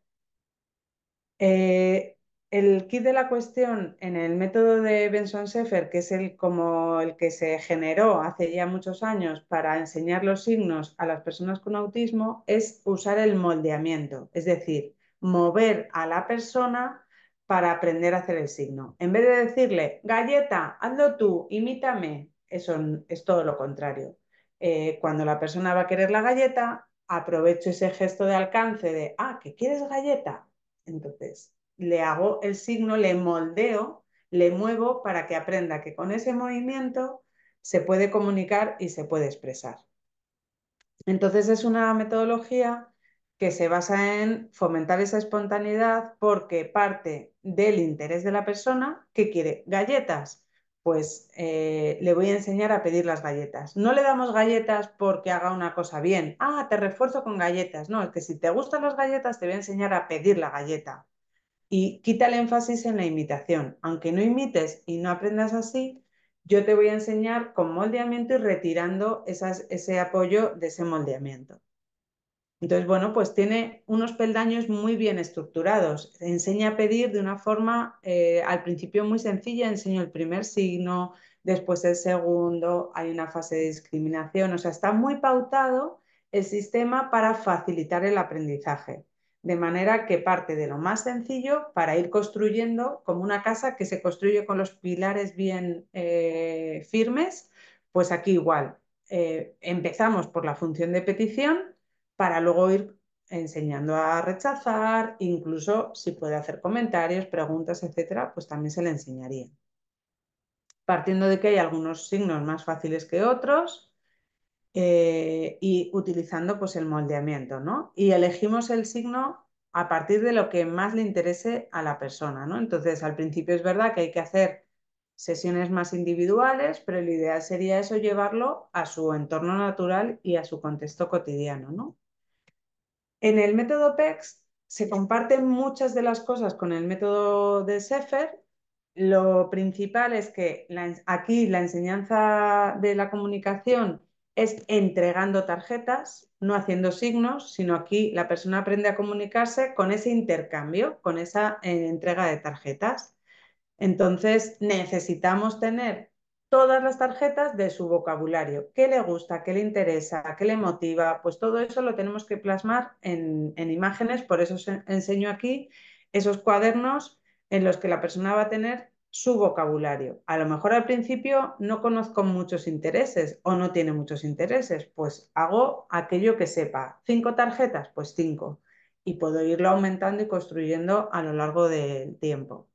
A: Eh, el kit de la cuestión en el método de Benson Sefer, que es como el que se generó hace ya muchos años para enseñar los signos a las personas con autismo, es usar el moldeamiento, es decir, mover a la persona para aprender a hacer el signo. En vez de decirle, galleta, hazlo tú, imítame, eso es todo lo contrario. Eh, cuando la persona va a querer la galleta, aprovecho ese gesto de alcance de, ah, que quieres galleta. Entonces, le hago el signo, le moldeo, le muevo para que aprenda que con ese movimiento se puede comunicar y se puede expresar. Entonces, es una metodología que se basa en fomentar esa espontaneidad porque parte del interés de la persona que quiere galletas. Pues eh, le voy a enseñar a pedir las galletas. No le damos galletas porque haga una cosa bien. Ah, te refuerzo con galletas. No, es que si te gustan las galletas, te voy a enseñar a pedir la galleta. Y quita el énfasis en la imitación. Aunque no imites y no aprendas así, yo te voy a enseñar con moldeamiento y retirando ese apoyo de ese moldeamiento. Entonces, bueno, pues tiene unos peldaños muy bien estructurados. Enseña a pedir de una forma, eh, al principio muy sencilla, enseña el primer signo, después el segundo, hay una fase de discriminación, o sea, está muy pautado el sistema para facilitar el aprendizaje, de manera que parte de lo más sencillo para ir construyendo como una casa que se construye con los pilares bien eh, firmes, pues aquí igual. Eh, empezamos por la función de petición para luego ir enseñando a rechazar, incluso si puede hacer comentarios, preguntas, etcétera, pues también se le enseñaría. Partiendo de que hay algunos signos más fáciles que otros eh, y utilizando pues el moldeamiento, ¿no? Y elegimos el signo a partir de lo que más le interese a la persona, ¿no? Entonces, al principio es verdad que hay que hacer sesiones más individuales, pero la ideal sería eso llevarlo a su entorno natural y a su contexto cotidiano, ¿no? En el método PEX se comparten muchas de las cosas con el método de Sefer. Lo principal es que aquí la enseñanza de la comunicación es entregando tarjetas, no haciendo signos, sino aquí la persona aprende a comunicarse con ese intercambio, con esa eh, entrega de tarjetas. Entonces necesitamos tener todas las tarjetas de su vocabulario. ¿Qué le gusta? ¿Qué le interesa? ¿Qué le motiva? Pues todo eso lo tenemos que plasmar en, imágenes, por eso os enseño aquí esos cuadernos en los que la persona va a tener su vocabulario. A lo mejor al principio no conozco muchos intereses o no tiene muchos intereses, pues hago aquello que sepa. ¿Cinco tarjetas? Pues cinco. Y puedo irlo aumentando y construyendo a lo largo del tiempo.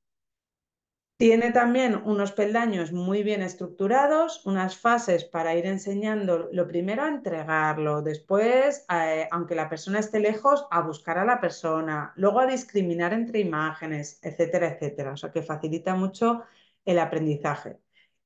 A: Tiene también unos peldaños muy bien estructurados, unas fases para ir enseñando, lo primero a entregarlo, después, eh, aunque la persona esté lejos, a buscar a la persona, luego a discriminar entre imágenes, etcétera, etcétera. O sea que facilita mucho el aprendizaje.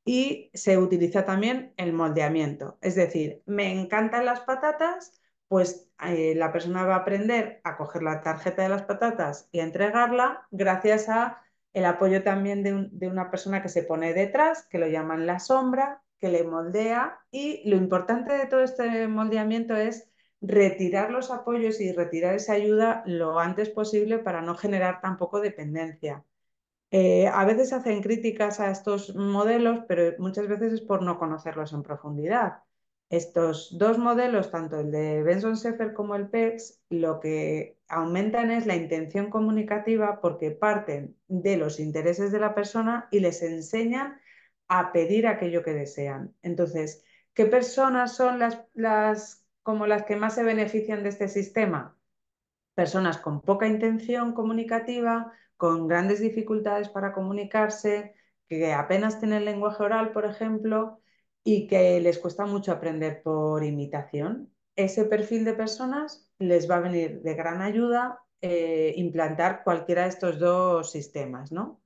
A: Y se utiliza también el moldeamiento, es decir, me encantan las patatas, pues eh, la persona va a aprender a coger la tarjeta de las patatas y a entregarla gracias a el apoyo también de, una persona que se pone detrás, que lo llaman la sombra, que le moldea y lo importante de todo este moldeamiento es retirar los apoyos y retirar esa ayuda lo antes posible para no generar tampoco dependencia. Eh, a veces hacen críticas a estos modelos, pero muchas veces es por no conocerlos en profundidad. Estos dos modelos, tanto el de Benson Sefer como el PEX, lo que aumentan es la intención comunicativa porque parten de los intereses de la persona y les enseñan a pedir aquello que desean. Entonces, ¿qué personas son las como las que más se benefician de este sistema? Personas con poca intención comunicativa, con grandes dificultades para comunicarse, que apenas tienen lenguaje oral, por ejemplo, y que les cuesta mucho aprender por imitación, ese perfil de personas les va a venir de gran ayuda eh, implantar cualquiera de estos dos sistemas, ¿no?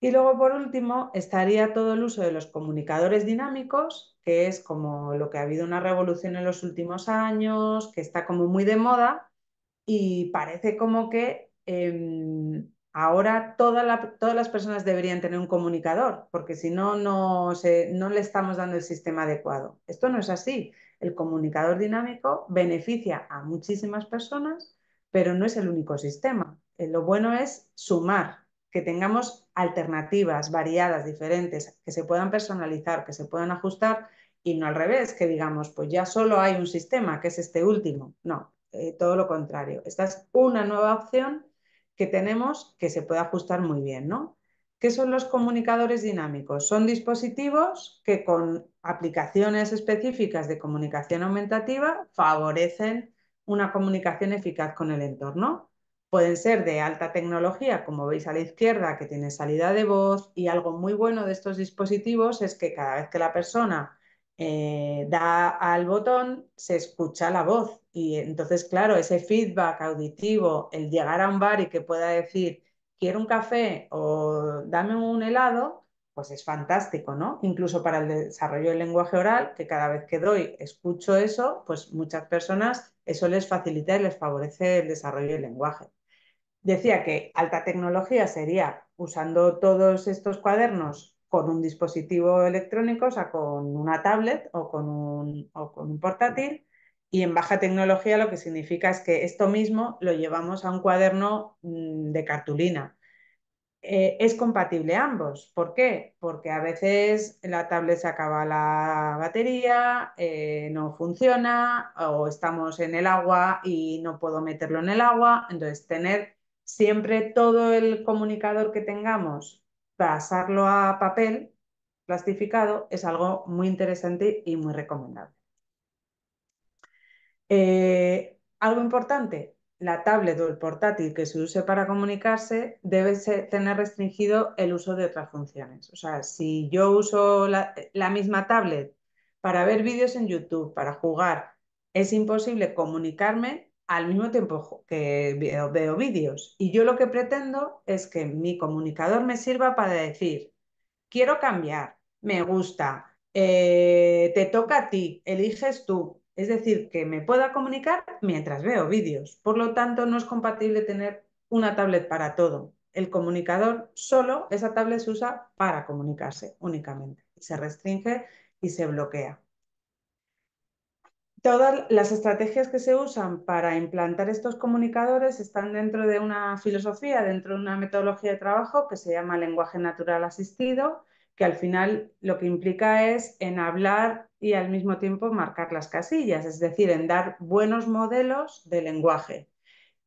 A: Y luego, por último, estaría todo el uso de los comunicadores dinámicos, que es como lo que ha habido una revolución en los últimos años, que está como muy de moda y parece como que em, Ahora todas las personas deberían tener un comunicador, porque si no, no, le estamos dando el sistema adecuado. Esto no es así. El comunicador dinámico beneficia a muchísimas personas, pero no es el único sistema. Eh, lo bueno es sumar, que tengamos alternativas variadas, diferentes, que se puedan personalizar, que se puedan ajustar y no al revés, que digamos, pues ya solo hay un sistema, que es este último. No, eh, todo lo contrario. Esta es una nueva opción que tenemos que se puede ajustar muy bien, ¿no? ¿Qué son los comunicadores dinámicos? Son dispositivos que con aplicaciones específicas de comunicación aumentativa favorecen una comunicación eficaz con el entorno. Pueden ser de alta tecnología, como veis a la izquierda, que tiene salida de voz y algo muy bueno de estos dispositivos es que cada vez que la persona eh, da al botón, se escucha la voz. Y entonces, claro, ese feedback auditivo, el llegar a un bar y que pueda decir, quiero un café o dame un helado, pues es fantástico, ¿no? Incluso para el desarrollo del lenguaje oral, que cada vez que doy escucho eso, pues muchas personas eso les facilita y les favorece el desarrollo del lenguaje. Decía que alta tecnología sería usando todos estos cuadernos con un dispositivo electrónico, o sea, con una tablet o con un, portátil. Y en baja tecnología lo que significa es que esto mismo lo llevamos a un cuaderno mm, de cartulina. Eh, es compatible ambos. ¿Por qué? Porque a veces la tablet se acaba la batería, eh, no funciona o estamos en el agua y no puedo meterlo en el agua. Entonces, tener siempre todo el comunicador que tengamos pasarlo a papel plastificado es algo muy interesante y muy recomendable. Eh, algo importante, la tablet o el portátil que se use para comunicarse debe tener restringido el uso de otras funciones. O sea, si yo uso la misma tablet para ver vídeos en YouTube, para jugar, es imposible comunicarme al mismo tiempo que veo, vídeos. Y yo lo que pretendo es que mi comunicador me sirva para decir, quiero cambiar, me gusta, eh, te toca a ti, eliges tú. Es decir, que me pueda comunicar mientras veo vídeos. Por lo tanto, no es compatible tener una tablet para todo. El comunicador solo, esa tablet se usa para comunicarse únicamente. Se restringe y se bloquea todas las estrategias que se usan para implantar estos comunicadores están dentro de una filosofía, dentro de una metodología de trabajo que se llama lenguaje natural asistido, que al final lo que implica es en hablar y al mismo tiempo marcar las casillas, es decir, en dar buenos modelos de lenguaje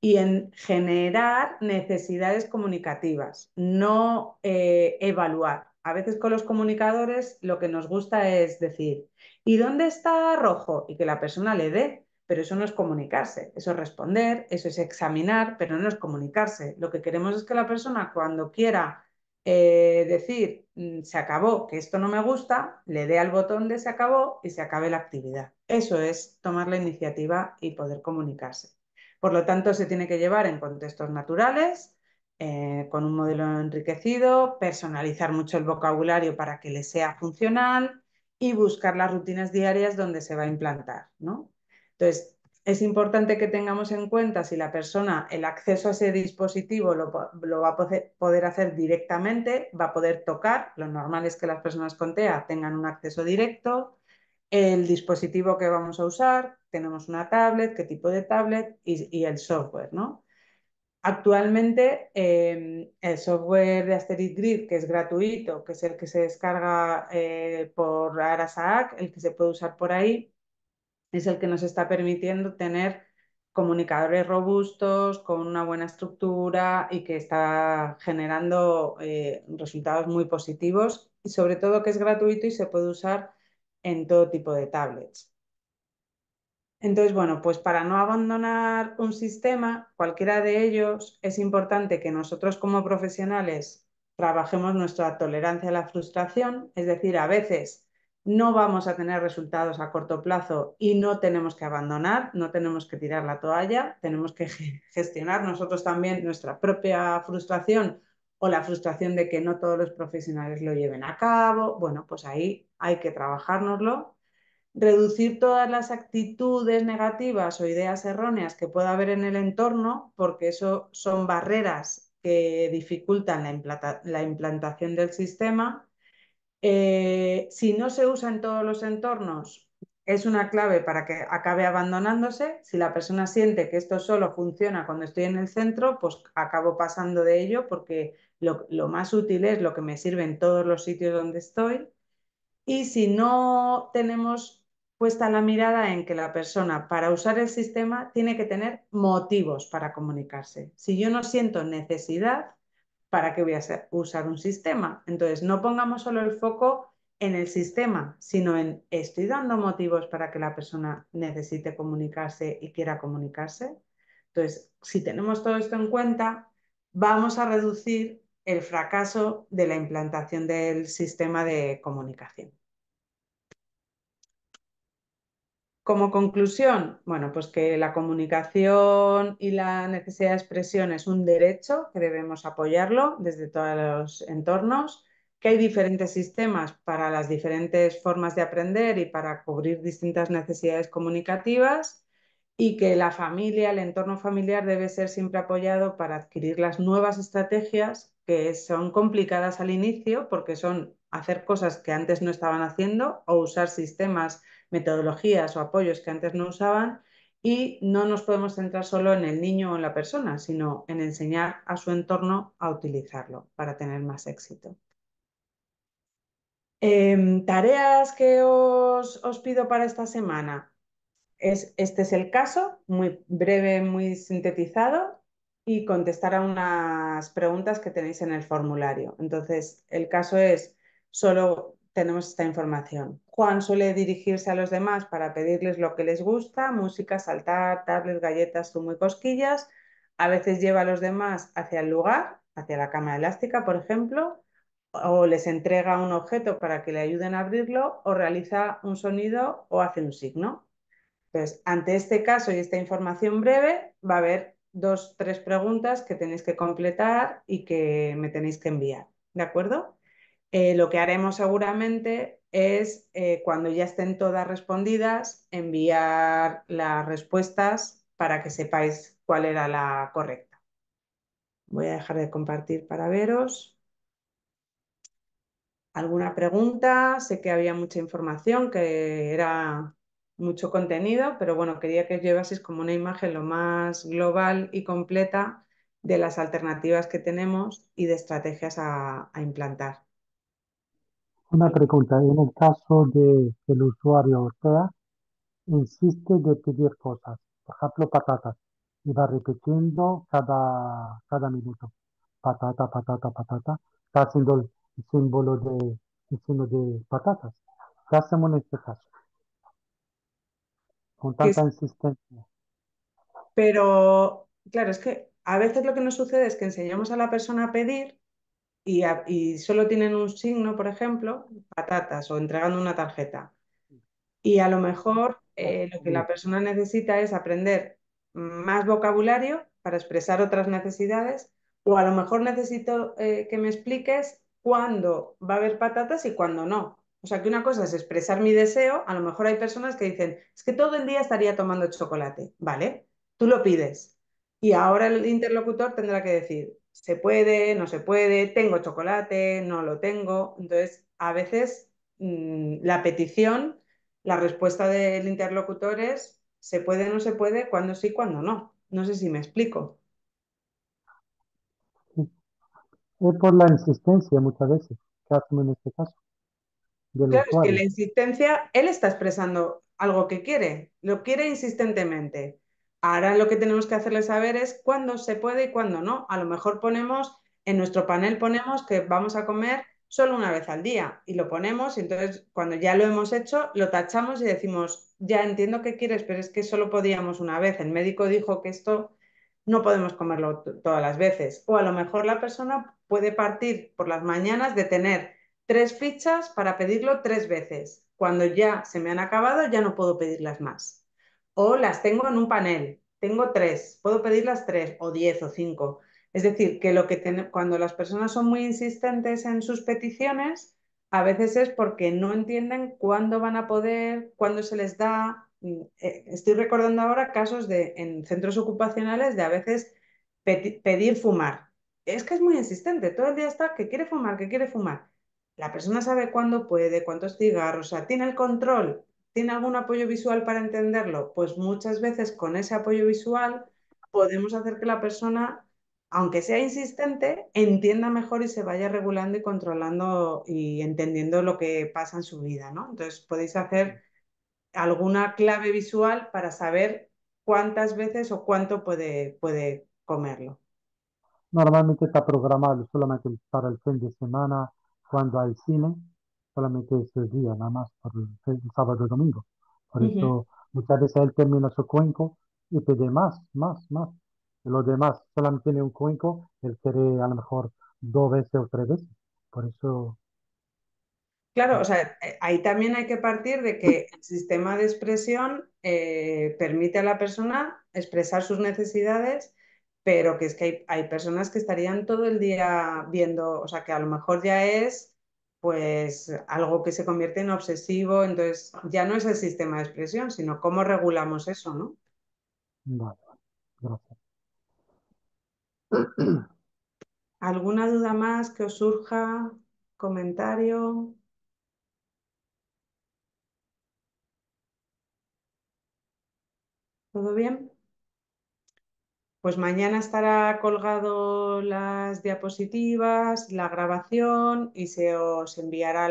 A: y en generar necesidades comunicativas, no eh, evaluar a veces con los comunicadores lo que nos gusta es decir, ¿y dónde está rojo? Y que la persona le dé, pero eso no es comunicarse, eso es responder, eso es examinar, pero no es comunicarse. Lo que queremos es que la persona cuando quiera eh, decir, mm, se acabó, que esto no me gusta, le dé al botón de se acabó y se acabe la actividad. Eso es tomar la iniciativa y poder comunicarse. Por lo tanto, se tiene que llevar en contextos naturales, eh, con un modelo enriquecido, personalizar mucho el vocabulario para que le sea funcional y buscar las rutinas diarias donde se va a implantar. ¿no? Entonces, es importante que tengamos en cuenta si la persona el acceso a ese dispositivo lo, va a poder hacer directamente, va a poder tocar, lo normal es que las personas con TEA tengan un acceso directo, el dispositivo que vamos a usar, tenemos una tablet, qué tipo de tablet y, y el software, ¿no? Actualmente em, el software de Asterix Grid, que es gratuito, que es el que se descarga eh, por Arasac, el que se puede usar por ahí, es el que nos está permitiendo tener comunicadores robustos, con una buena estructura y que está generando eh, resultados muy positivos y sobre todo que es gratuito y se puede usar en todo tipo de tablets. Entonces, bueno, pues para no abandonar un sistema, cualquiera de ellos, es importante que nosotros como profesionales trabajemos nuestra tolerancia a la frustración, es decir, a veces no vamos a tener resultados a corto plazo y no tenemos que abandonar, no tenemos que tirar la toalla, tenemos que gestionar nosotros también nuestra propia frustración o la frustración de que no todos los profesionales lo lleven a cabo. Bueno, pues ahí hay que trabajárnoslo reducir todas las actitudes negativas o ideas erróneas que pueda haber en el entorno, porque eso son barreras que dificultan la, implantación del sistema. Eh, si no se usa en todos los entornos, es una clave para que acabe abandonándose. Si la persona siente que esto solo funciona cuando estoy en el centro, pues acabo pasando de ello porque lo más útil es lo que me sirve en todos los sitios donde estoy. Y si no tenemos puesta la mirada en que la persona para usar el sistema tiene que tener motivos para comunicarse. Si yo no siento necesidad, ¿para qué voy a usar un sistema? Entonces, no pongamos solo el foco en el sistema, sino en estoy dando motivos para que la persona necesite comunicarse y quiera comunicarse. Entonces, si tenemos todo esto en cuenta, vamos a reducir el fracaso de la implantación del sistema de comunicación. Como conclusión, bueno, pues que la comunicación y la necesidad de expresión es un derecho que debemos apoyarlo desde todos los entornos, que hay diferentes sistemas para las diferentes formas de aprender y para cubrir distintas necesidades comunicativas y que la familia, el entorno familiar debe ser siempre apoyado para adquirir las nuevas estrategias que son complicadas al inicio porque son hacer cosas que antes no estaban haciendo o usar sistemas metodologías o apoyos que antes no usaban y no nos podemos centrar solo en el niño o en la persona, sino en enseñar a su entorno a utilizarlo para tener más éxito. Em, tareas que os, pido para esta semana. Es, este es el caso, muy breve, muy sintetizado, y contestar a unas preguntas que tenéis en el formulario. Entonces, el caso es solo tenemos esta información. Juan suele dirigirse a los demás para pedirles lo que les gusta, música, saltar, tablets, galletas, zumo y cosquillas. A veces lleva a los demás hacia el lugar, hacia la cama elástica, por ejemplo, o les entrega un objeto para que le ayuden a abrirlo, o realiza un sonido o hace un signo. Entonces, ante este caso y esta información breve, va a haber dos, tres preguntas que tenéis que completar y que me tenéis que enviar. ¿De acuerdo? Eh, lo que haremos seguramente es, eh, cuando ya estén todas respondidas, enviar las respuestas para que sepáis cuál era la correcta. Voy a dejar de compartir para veros. ¿Alguna pregunta? Sé que había mucha información, que era mucho contenido, pero bueno, quería que llevaseis como una imagen lo más global y completa de las alternativas que tenemos y de estrategias a implantar.
B: Una pregunta, en el caso de el usuario o sea, insiste de pedir cosas, por ejemplo, patatas, y va repitiendo cada, cada minuto, patata, patata, patata, está haciendo el símbolo de, el signo de patatas. ¿Qué hacemos en este caso? Con tanta insistencia.
A: pero claro, es que a veces lo que nos sucede es que enseñamos a la persona a pedir y, solo tienen un signo, por ejemplo, patatas o entregando una tarjeta. Y a lo mejor eh, lo que la persona necesita es aprender más vocabulario para expresar otras necesidades o a lo mejor necesito eh, que me expliques cuándo va a haber patatas y cuándo no. O sea, que una cosa es expresar mi deseo, a lo mejor hay personas que dicen, es que todo el día estaría tomando chocolate, ¿vale? Tú lo pides. Y ahora el interlocutor tendrá que decir, se puede, no se puede, tengo chocolate, no lo tengo. Entonces, a veces mm, la petición, la respuesta del interlocutor es, se puede, no se puede, cuando sí, cuando no. No sé si me explico.
B: Es por la insistencia muchas veces, que en este caso. Claro, es que la
A: insistencia, él está expresando algo que quiere, lo quiere insistentemente. Ahora lo que tenemos que hacerle saber es cuándo se puede y cuándo no. A lo mejor ponemos, en nuestro panel ponemos que vamos a comer solo una vez al día y lo ponemos y entonces cuando ya lo hemos hecho lo tachamos y decimos, ya entiendo qué quieres, pero es que solo podíamos una vez. El médico dijo que esto no podemos comerlo todas las veces. O a lo mejor la persona puede partir por las mañanas de tener tres fichas para pedirlo tres veces. Cuando ya se me han acabado, ya no puedo pedirlas más o las tengo en un panel, tengo tres, puedo pedir las tres o diez o cinco. Es decir, que, lo que cuando las personas son muy insistentes en sus peticiones, a veces es porque no entienden cuándo van a poder, cuándo se les da. Mm, eh, estoy recordando ahora casos de, en centros ocupacionales de a veces pedir fumar. Es que es muy insistente, todo el día está que quiere fumar, que quiere fumar. La persona sabe cuándo puede, cuántos cigarros, o sea, tiene el control, ¿Tiene algún apoyo visual para entenderlo? Pues muchas veces con ese apoyo visual podemos hacer que la persona, aunque sea insistente, entienda mejor y se vaya regulando y controlando y entendiendo lo que pasa en su vida, ¿no? Entonces podéis hacer alguna clave visual para saber cuántas veces o cuánto puede, puede comerlo.
B: Normalmente está programado solamente para el fin de semana cuando hay cine, solamente ese día, nada más por el, sábado y domingo. Por eso muchas veces él termina su cuenco y pide más, más, más. los demás solamente tienen un cuenco, él quiere a lo mejor dos veces o tres veces. Por eso
A: Claro, o sea, ahí también hay que partir de que el sistema de expresión eh, permite a la persona expresar sus necesidades, pero que es que hay, personas que estarían todo el día viendo, o sea, que a lo mejor ya es pues algo que se convierte en obsesivo, entonces ya no es el sistema de expresión, sino cómo regulamos eso, ¿no?
B: Vale, gracias.
A: ¿Alguna duda más que os surja? ¿Comentario? ¿Todo bien? pues mañana estará colgado las diapositivas, la grabación y se os enviará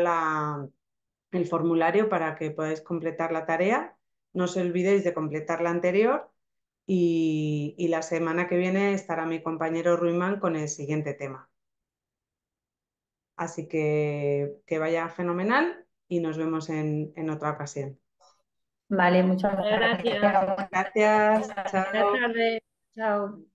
A: el formulario para que podáis completar la tarea. No os olvidéis de completar la anterior y, la semana que viene estará mi compañero Ruimán con el siguiente tema. Así que que vaya fenomenal y nos vemos en, otra ocasión. Vale, muchas gracias. Gracias. Chao.
B: So